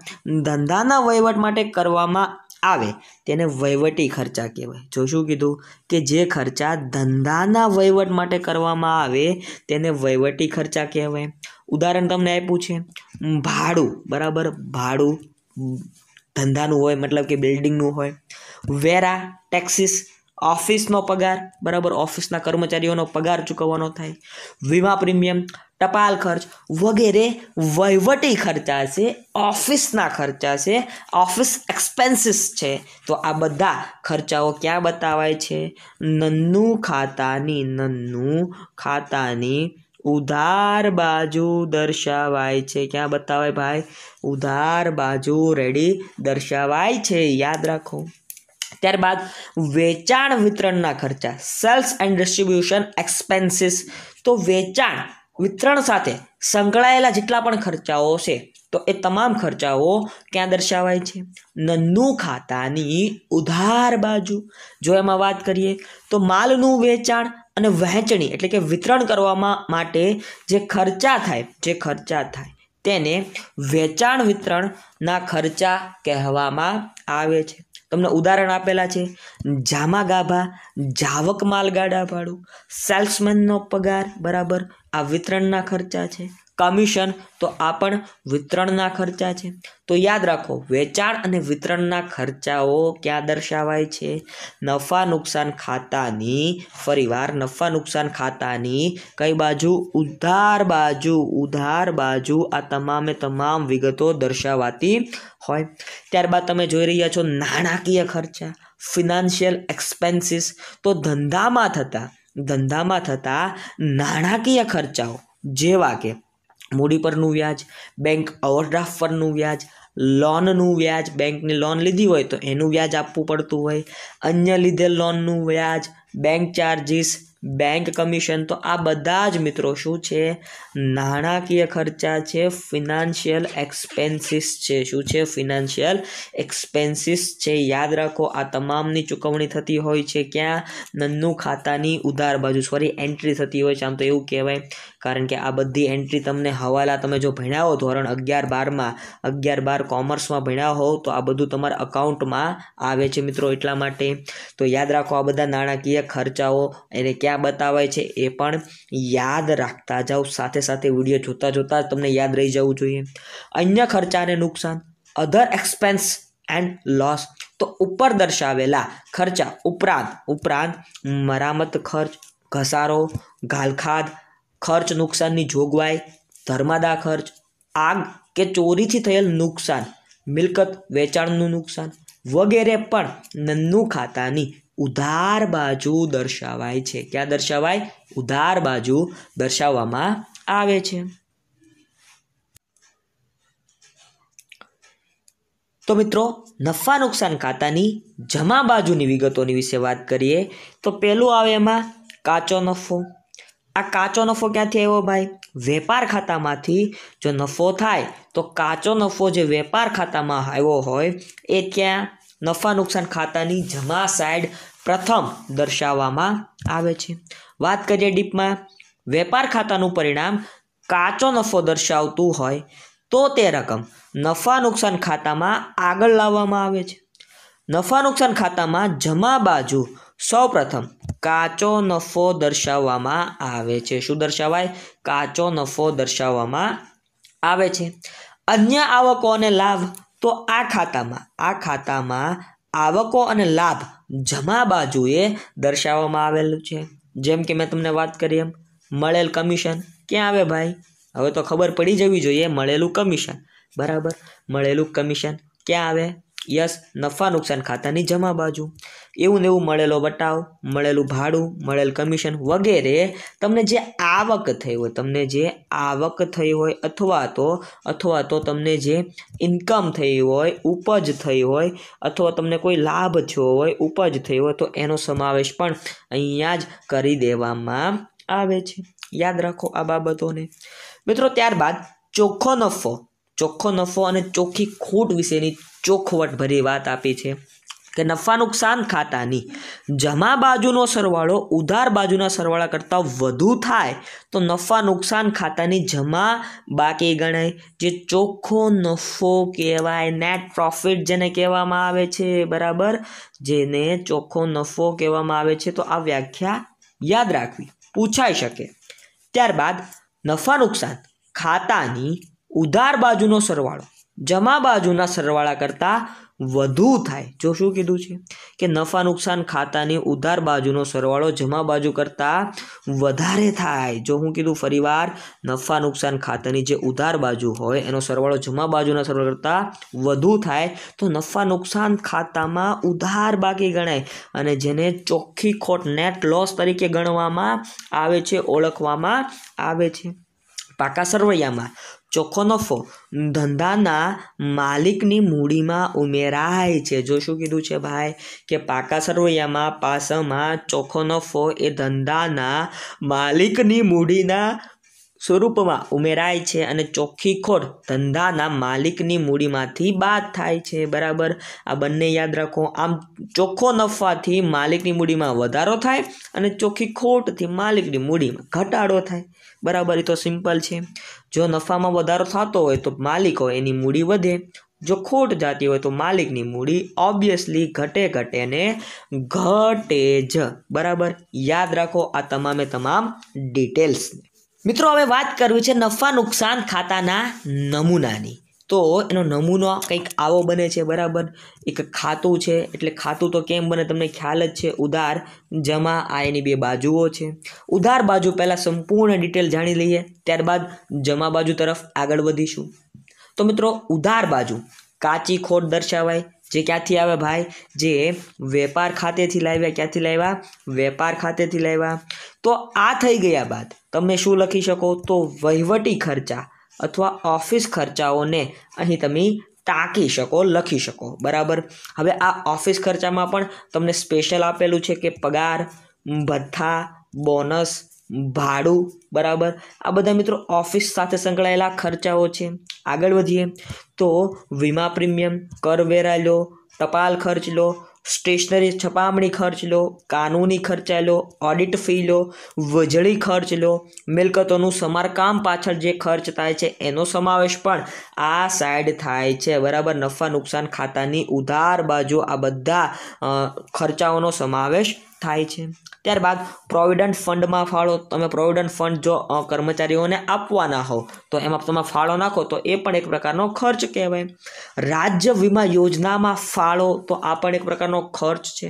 ધંધાના વહીવટ માટે કરવામાં આવે તેને વહીવટી ખર્ચા કહેવાય જો શું કીધું કે જે ખર્ચા ધંધાના વહીવટ માટે કરવામાં આવે તેને વહીવટી ખર્ચા કહેવાય ઉદાહરણ તમને આપ્યું છે ભાડું બરાબર ભાડું ધંધાનું હોય મતલબ કે બિલ્ડિંગનું હોય વેરા ટેક્સીસ ઓફિસનો પગાર બરાબર ઓફિસના કર્મચારીઓનો પગાર ચૂકવવાનો થાય વીમા પ્રીમિયમ ટપાલ ખર્ચ વગેરે વહીવટી ખર્ચા છે ઓફિસના ખર્ચા છે ઓફિસ એક્સપેન્સીસ છે તો આ બધા ખર્ચાઓ ક્યાં બતાવાય છે નન્નું ખાતાની નન્નું ખાતાની ઉધાર બાજુ દર્શાવાય છે ક્યાં બતાવાય ભાઈ ઉધાર બાજુ રેડી દર્શાવાય છે યાદ રાખો ત્યારબાદ વેચાણ વિતરણના ખર્ચા સેલ્સ એન્ડ ડિસ્ટ્રીબ્યુશન એક્સપેન્સીસ તો વેચાણ વિતરણ સાથે સંકળાયેલા જેટલા પણ ખર્ચાઓ છે તો એ તમામ ખર્ચાઓ ક્યાં દર્શાવાય છે નન્નુ ખાતાની ઉધાર બાજુ જો એમાં વાત કરીએ તો માલનું વેચાણ અને વહેંચણી એટલે કે વિતરણ કરવામાં માટે જે ખર્ચા થાય જે ખર્ચા થાય તેને વેચાણ વિતરણના ખર્ચા કહેવામાં આવે છે તમને ઉદાહરણ આપેલા છે જામા ગાભા જાવક માલગાડા ભાડું સેલ્સમેનનો પગાર બરાબર આ વિતરણના ખર્ચા છે કમિશન તો આ પણ વિતરણના ખર્ચા છે તો યાદ રાખો વેચાણ અને વિતરણના ખર્ચાઓ ક્યાં દર્શાવાય છે નફા નુકસાન ખાતાની ફરીવાર નફા નુકસાન ખાતાની કઈ બાજુ ઉધાર બાજુ ઉધાર બાજુ આ તમામે તમામ વિગતો દર્શાવાતી હોય ત્યારબાદ તમે જોઈ રહ્યા છો નાણાકીય ખર્ચા ફિનાન્શિયલ એક્સપેન્સીસ તો ધંધામાં થતા ધંધામાં થતા નાણાકીય ખર્ચાઓ જેવા કે મૂડી પરનું વ્યાજ બેંક ઓવરડ્રાફ્ટ પરનું વ્યાજ લોનનું વ્યાજ બેંકની લોન લીધી હોય તો એનું વ્યાજ આપવું પડતું હોય અન્ય લીધેલ લોનનું વ્યાજ બેંક ચાર્જીસ બેંક કમિશન તો આ બધા જ મિત્રો શું છે નાણાકીય ખર્ચા છે ફિનાન્શિયલ એક્સપેન્સીસ છે શું છે ફિનાન્શિયલ એક્સપેન્સીસ છે યાદ રાખો આ તમામની ચૂકવણી થતી હોય છે ક્યાં નન્નું ખાતાની ઉધાર બાજુ સોરી એન્ટ્રી થતી હોય છે આમ તો એવું કહેવાય કારણ કે આ બધી એન્ટ્રી તમને હવાલા તમે જો ભણ્યા હો ધોરણ અગિયાર બારમાં અગિયાર બાર કોમર્સમાં ભણ્યા હોવ તો આ બધું તમારા અકાઉન્ટમાં આવે છે મિત્રો એટલા માટે તો યાદ રાખો આ બધા નાણાકીય ખર્ચાઓ એને ક્યાં બતાવાય છે એ પણ યાદ રાખતા જાઓ સાથે સાથે વિડીયો જોતા જોતાં તમને યાદ રહી જવું જોઈએ અન્ય ખર્ચા અને નુકસાન અધર એક્સપેન્સ એન્ડ લોસ તો ઉપર દર્શાવેલા ખર્ચા ઉપરાંત ઉપરાંત મરામત ખર્ચ ઘસારો ગાલખાદ ખર્ચ નુકસાનની જોગવાઈ ધર્માદા ખર્ચ આગ કે ચોરીથી થયેલ નુકસાન મિલકત વેચાણનું નુકસાન વગેરે પણ નન્નુ ખાતાની ઉધાર બાજુ દર્શાવાય છે ક્યાં દર્શાવાય ઉધાર બાજુ દર્શાવવામાં આવે છે તો મિત્રો નફા નુકસાન ખાતાની જમા બાજુની વિગતોની વિશે વાત કરીએ તો પહેલું આવે એમાં કાચો નફો આ કાચો નફો ક્યાંથી આવ્યો ભાઈ વેપાર ખાતામાંથી જો નફો થાય તો કાચો નફો જે વેપાર ખાતામાં આવ્યો હોય એ ત્યાં નફા નુકસાન ખાતાની જમા સાઈડ પ્રથમ દર્શાવવામાં આવે છે વાત કરીએ ડીપમાં વેપાર ખાતાનું પરિણામ કાચો નફો દર્શાવતું હોય તો તે રકમ નફા નુકસાન ખાતામાં આગળ લાવવામાં આવે છે નફા નુકસાન ખાતામાં જમા બાજુ સૌપ્રથમ કાચો નફો દર્શાવવામાં આવે છે શું દર્શાવાય કાચો નફો દર્શાવવામાં આવે છે અન્ય આવકોને લાભ તો આ ખાતામાં આ ખાતામાં આવકો અને લાભ જમા બાજુએ દર્શાવવામાં આવેલું છે જેમ કે મેં તમને વાત કરી એમ મળેલ કમિશન ક્યાં આવે ભાઈ હવે તો ખબર પડી જવી જોઈએ મળેલું કમિશન બરાબર મળેલું કમિશન ક્યાં આવે યસ નફા નુકસાન ખાતાની જમા બાજુ એવું ને એવું મળેલો બટાવ મળેલું ભાડું મળેલ કમિશન વગેરે તમને જે આવક થઈ હોય તમને જે આવક થઈ હોય અથવા તો અથવા તો તમને જે ઇન્કમ થઈ હોય ઉપજ થઈ હોય અથવા તમને કોઈ લાભ થયો હોય ઉપજ થઈ હોય તો એનો સમાવેશ પણ અહીંયા જ કરી દેવામાં આવે છે યાદ રાખો આ બાબતોને મિત્રો ત્યારબાદ ચોખ્ખો નફો ચોખ્ખો નફો અને ચોખ્ખી ખોટ વિશેની ચોખવટ ભરી વાત આપી છે કે નફા નુકસાન ખાતાની જમા બાજુનો સરવાળો ઉધાર બાજુના સરવાળા કરતાં વધુ થાય તો નફા નુકસાન ખાતાની જમા બાકી ગણાય જે ચોખ્ખો નફો કહેવાય નેટ પ્રોફિટ જેને કહેવામાં આવે છે બરાબર જેને ચોખ્ખો નફો કહેવામાં આવે છે તો આ વ્યાખ્યા યાદ રાખવી પૂછાઈ શકે ત્યારબાદ નફા નુકસાન ખાતાની ઉધાર બાજુનો સરવાળો જમા બાજુના સરવાળા કરતાં વધુ થાય જો શું કીધું છે કે નફા નુકસાન ખાતાની ઉધાર બાજુનો સરવાળો જમા બાજુ કરતાં વધારે થાય જો હું કીધું ફરીવાર નફા નુકસાન ખાતાની જે ઉધાર બાજુ હોય એનો સરવાળો જમા બાજુના સરવાળો કરતાં વધુ થાય તો નફા નુકસાન ખાતામાં ઉધાર બાકી ગણાય અને જેને ચોખ્ખી ખોટ નેટ લોસ તરીકે ગણવામાં આવે છે ઓળખવામાં આવે છે પાકા સરવૈયામાં ચોખ્ખો નફો ધંધાના માલિકની મૂડીમાં ઉમેરાય છે જો શું કીધું છે ભાઈ કે પાકા સરવૈયામાં પાસમાં ચોખ્ખો નફો એ ધંધાના માલિકની મૂડીના સ્વરૂપમાં ઉમેરાય છે અને ચોખ્ખી ખોટ ધંધાના માલિકની મૂડીમાંથી બાદ થાય છે બરાબર આ બંને યાદ રાખો આમ ચોખ્ખો નફાથી માલિકની મૂડીમાં વધારો થાય અને ચોખ્ખી ખોટથી માલિકની મૂડીમાં ઘટાડો થાય બરાબર એ તો સિમ્પલ છે જો નફામાં વધારો થતો હોય તો માલિક હોય એની મૂડી વધે જો ખોટ જાતી હોય તો માલિકની મૂડી ઓબ્વિયસલી ઘટે ઘટે ને ઘટે જ બરાબર યાદ રાખો આ તમામે તમામ ડિટેલ્સ મિત્રો હવે વાત કરવી છે નફા નુકસાન ખાતાના નમૂનાની તો એનો નમૂનો કંઈક આવો બને છે બરાબર એક ખાતું છે એટલે ખાતું તો કેમ બને તમને ખ્યાલ જ છે ઉધાર જમા આ એની બે બાજુઓ છે ઉધાર બાજુ પહેલાં સંપૂર્ણ ડિટેલ જાણી લઈએ ત્યારબાદ જમા બાજુ તરફ આગળ વધીશું તો મિત્રો ઉધાર બાજુ કાચી ખોટ દર્શાવાય જે ક્યાંથી આવે ભાઈ જે વેપાર ખાતેથી લાવ્યા ક્યાંથી લાવ્યા વેપાર ખાતેથી લાવ્યા તો આ થઈ ગયા બાદ તમે શું લખી શકો તો વહીવટી ખર્ચા અથવા ઓફિસ ખર્ચાઓને અહીં તમે ટાંકી શકો લખી શકો બરાબર હવે આ ઓફિસ ખર્ચામાં પણ તમને સ્પેશિયલ આપેલું છે કે પગાર ભથ્થા બોનસ ભાડું બરાબર આ બધા મિત્રો ઓફિસ સાથે સંકળાયેલા ખર્ચાઓ છે આગળ વધીએ તો વીમા પ્રીમિયમ કરવેરા લો ટપાલ ખર્ચ લો સ્ટેશનરી છપામણી ખર્ચ લો કાનૂની ખર્ચા લો ઓડિટ ફી લો વજળી ખર્ચ લો મિલકતોનું સમારકામ પાછળ જે ખર્ચ થાય છે એનો સમાવેશ પણ આ સાઈડ થાય છે બરાબર નફા નુકસાન ખાતાની ઉધાર બાજુ આ બધા ખર્ચાઓનો સમાવેશ થાય છે ત્યારબાદ પ્રોવિડન્ટ ફંડમાં ફાળો તમે પ્રોવિડન્ટ ફંડ જો કર્મચારીઓને આપવાના હો તો એમાં તમે ફાળો નાખો તો એ પણ એક પ્રકારનો ખર્ચ કહેવાય રાજ્ય વીમા યોજનામાં ફાળો તો આ પણ એક પ્રકારનો ખર્ચ છે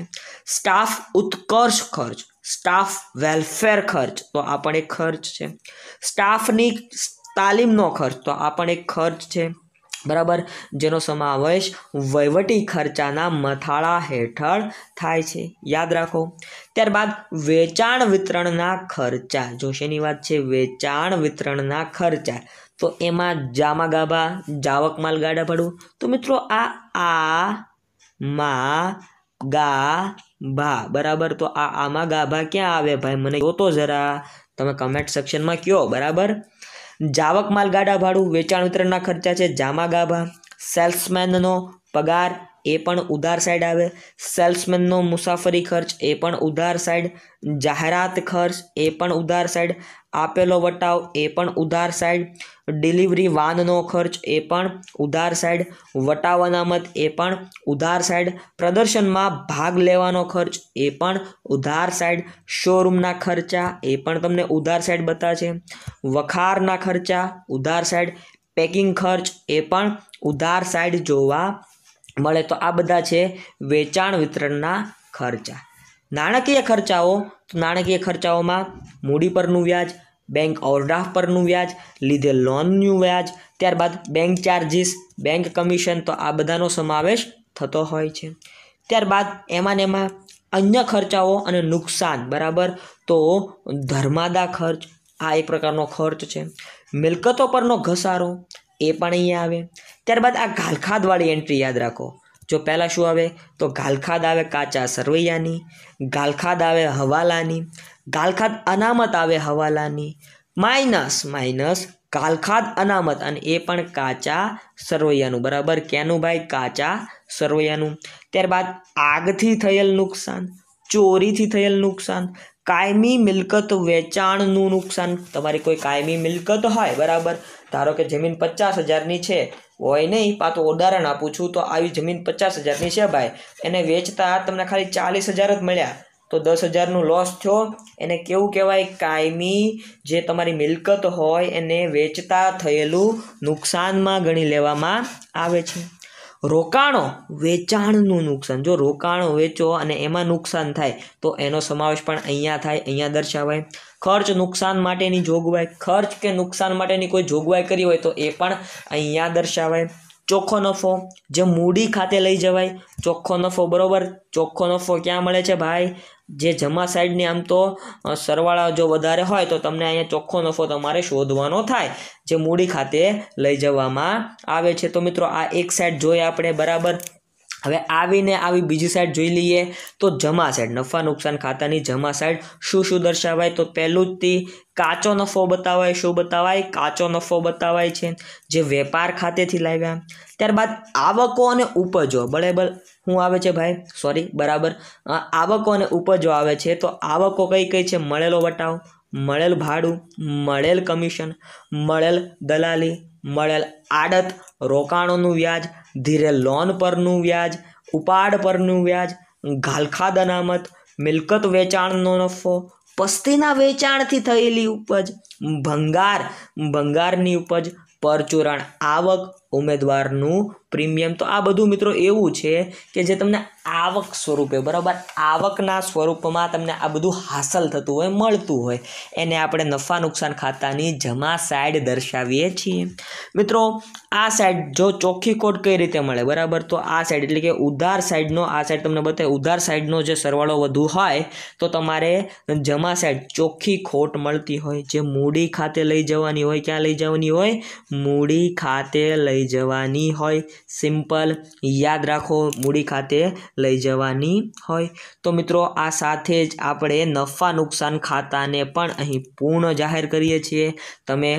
સ્ટાફ ઉત્કર્ષ ખર્ચ સ્ટાફ વેલફેર ખર્ચ તો આ પણ એક ખર્ચ છે સ્ટાફની તાલીમનો ખર્ચ તો આ પણ એક ખર્ચ છે બરાબર જેનો સમાવેશ વહીવટી ખર્ચાના મથાળા હેઠળ થાય છે યાદ રાખો ત્યારબાદ વેચાણ વિતરણના ખર્ચા જોશેની વાત છે વેચાણ વિતરણના ખર્ચા તો એમાં જામા ગાભા જાવક માલ ગાડા ભાડું તો મિત્રો આ આ મા ગા ભા બરાબર તો આ આમાં ગાભા ક્યાં આવે ભાઈ મને જોતો જરા તમે કમેન્ટ સેક્શનમાં કયો બરાબર જાવક માલગાડા ભાડું વેચાણ વિતરણના ખર્ચા છે જામા ગાભા સેલ્સમેનનો પગાર એ પણ ઉધાર સાઈડ આવે સેલ્સમેનનો મુસાફરી ખર્ચ એ પણ ઉધાર સાઈડ જાહેરાત ખર્ચ એ પણ ઉધાર સાઈડ આપેલો વટાવ એ પણ ઉધાર સાઈડ ડિલિવરી વાનનો ખર્ચ એ પણ ઉધાર સાઈડ વટાવ અનામત એ પણ ઉધાર સાઈડ પ્રદર્શનમાં ભાગ લેવાનો ખર્ચ એ પણ ઉધાર સાઈડ શોરૂમના ખર્ચા એ પણ તમને ઉધાર સાઈડ બતાવશે વખારના ખર્ચા ઉધાર સાઈડ પેકિંગ ખર્ચ એ પણ ઉધાર સાઈડ જોવા મળે તો આ બધા છે વેચાણ વિતરણના ખર્ચા નાણાકીય ખર્ચાઓ તો નાણાકીય ખર્ચાઓમાં મૂડી પરનું વ્યાજ બેંક ઓવરડ્રાફ્ટ પરનું વ્યાજ લીધેલ લોનનું વ્યાજ ત્યારબાદ બેંક ચાર્જીસ બેંક કમિશન તો આ બધાનો સમાવેશ થતો હોય છે ત્યારબાદ એમાં એમાં અન્ય ખર્ચાઓ અને નુકસાન બરાબર તો ધર્માદા ખર્ચ આ એક પ્રકારનો ખર્ચ છે મિલકતો પરનો ઘસારો એ પણ અહીંયા આવે ત્યારબાદ આ ઘાલખાદવાળી એન્ટ્રી યાદ રાખો જો પહેલાં શું આવે તો ગાલખાદ આવે કાચા સરવૈયાની ગાલખાદ આવે હવાલાની ગાલખાદ અનામત આવે હવાલાની માઇનસ માઇનસ ગાલખાદ અનામત અને એ પણ કાચા સરવૈયાનું બરાબર કેનું ભાઈ કાચા સરવૈયાનું ત્યારબાદ આગથી થયેલ નુકસાન ચોરીથી થયેલ નુકસાન કાયમી મિલકત વેચાણનું નુકસાન તમારી કોઈ કાયમી મિલકત હોય બરાબર ધારો કે જમીન પચાસ હજારની છે હોય નહીં પાતો ઉદાહરણ આપું છું તો આવી જમીન પચાસ હજારની છે ભાઈ એને વેચતા તમને ખાલી ચાલીસ હજાર જ મળ્યા તો દસ હજારનું લોસ થયો એને કેવું કહેવાય કાયમી જે તમારી મિલકત હોય એને વેચતા થયેલું નુકસાનમાં ગણી લેવામાં આવે છે રોકાણો વેચાણનું નુકસાન જો રોકાણો વેચો અને એમાં નુકસાન થાય તો એનો સમાવેશ પણ અહીંયા થાય અહીંયા દર્શાવાય ખર્ચ નુકસાન માટેની જોગવાઈ ખર્ચ કે નુકસાન માટેની કોઈ જોગવાઈ કરી હોય તો એ પણ અહીંયા દર્શાવાય ચોખ્ખો નફો જે મૂડી ખાતે લઈ જવાય ચોખ્ખો નફો બરાબર ચોખ્ખો નફો ક્યાં મળે છે ભાઈ જે જમા સાઈડની આમ તો સરવાળા જો વધારે હોય તો તમને અહીંયા ચોખ્ખો નફો તમારે શોધવાનો થાય જે મૂડી ખાતે લઈ જવામાં આવે છે તો મિત્રો આ એક સાઈડ જોઈએ આપણે બરાબર હવે આવીને આવી બીજી સાઈડ જોઈ લઈએ તો જમા સાઈડ નફા નુકસાન ખાતાની જમા સાઈડ શું શું દર્શાવાય તો પહેલું જ તે કાચો નફો બતાવાય શું બતાવાય કાચો નફો બતાવાય છે જે વેપાર ખાતેથી લાવ્યા ત્યારબાદ આવકો અને ઉપજો બરાબર શું આવે છે ભાઈ સોરી બરાબર આવકો અને ઉપજો આવે છે તો આવકો કઈ કઈ છે મળેલો વટાવ મળેલ ભાડું મળેલ કમિશન મળેલ દલાલી મળેલ આડત રોકાણોનું વ્યાજ ધીરે લોન પરનું વ્યાજ ઉપાડ પરનું વ્યાજ ઘાલખા અનામત મિલકત વેચાણનો નફો પસ્તીના વેચાણથી થયેલી ઉપજ ભંગાર ભંગારની ઉપજ પરચુરણ આવક ઉમેદવારનું પ્રીમિયમ તો આ બધું મિત્રો એવું છે કે જે તમને આવક સ્વરૂપે બરાબર આવકના સ્વરૂપમાં તમને આ બધું હાંસલ થતું હોય મળતું હોય એને આપણે નફા નુકસાન ખાતાની જમા સાઈડ દર્શાવીએ છીએ મિત્રો આ સાઈડ જો ચોખ્ખી કોડ કઈ રીતે મળે બરાબર તો આ સાઈડ એટલે કે ઉધાર સાઈડનો આ સાઈડ તમને બતાવે ઉધાર સાઈડનો જે સરવાળો વધુ હોય તો તમારે જમા સાઈડ ચોખ્ખી ખોટ મળતી હોય જે મૂડી ખાતે લઈ જવાની હોય ક્યાં લઈ જવાની હોય મૂડી ખાતે લઈ જવાની હોય સિમ્પલ યાદ રાખો મૂડી ખાતે લઈ જવાની હોય તો મિત્રો આ સાથે જ આપણે નફા નુકસાન ખાતાને પણ અહીં પૂર્ણ જાહેર કરીએ છીએ તમે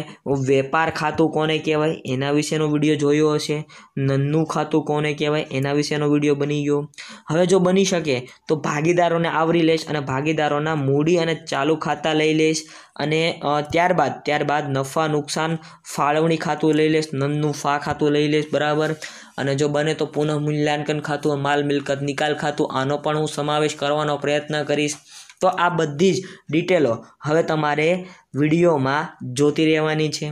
વેપાર ખાતું કોને કહેવાય એના વિશેનો વિડીયો જોયો હશે નન્નું ખાતું કોને કહેવાય એના વિશેનો વિડીયો બની ગયો હવે જો બની શકે તો ભાગીદારોને આવરી લેશ અને ભાગીદારોના મૂડી અને ચાલુ ખાતા લઈ લઈશ અને ત્યારબાદ ત્યારબાદ નફા નુકસાન ફાળવણી ખાતું લઈ લઈશ નંદનું ફા ખાતું લઈ લઈશ બરાબર અને જો બને તો પુનઃ મૂલ્યાંકન ખાતું માલ મિલકત નિકાલ ખાતું આનો પણ હું સમાવેશ કરવાનો પ્રયત્ન કરીશ તો આ બધી જ ડિટેલો હવે તમારે વિડીયોમાં જોતી રહેવાની છે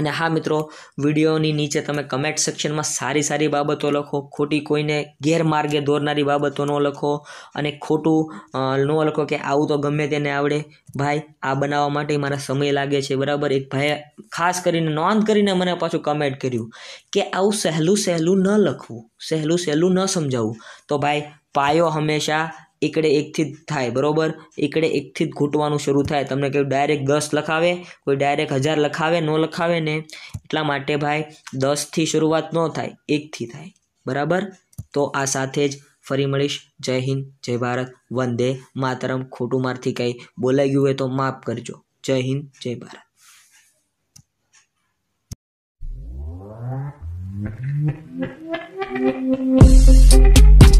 અને હા મિત્રો વિડીયોની નીચે તમે કમેન્ટ સેક્શનમાં સારી સારી બાબતો લખો ખોટી કોઈને ગેરમાર્ગે દોરનારી બાબતો ન લખો અને ખોટું ન લખો કે આવું તો ગમે તેને આવડે ભાઈ આ બનાવવા માટે મારા સમય લાગે છે બરાબર એક ભાઈ ખાસ કરીને નોંધ કરીને મને પાછું કમેન્ટ કર્યું કે આવું સહેલું સહેલું ન લખવું સહેલું સહેલું ન સમજાવવું તો ભાઈ પાયો હંમેશા એકડે એકથી જ થાય બરાબર એકડે એકથી જ ઘૂંટવાનું શરૂ થાય તમને કહ્યું ડાયરેક્ટ દસ લખાવે કોઈ ડાયરેક્ટ હજાર લખાવે ન લખાવે ને એટલા માટે ભાઈ દસથી શરૂઆત ન થાય એકથી થાય બરાબર તો આ સાથે જ ફરી મળીશ જય હિન્દ જય ભારત વંદે માતરમ ખોટું મારથી કંઈ બોલાઈ ગયું હોય તો માફ કરજો જય હિન્દ જય ભારત Thank you.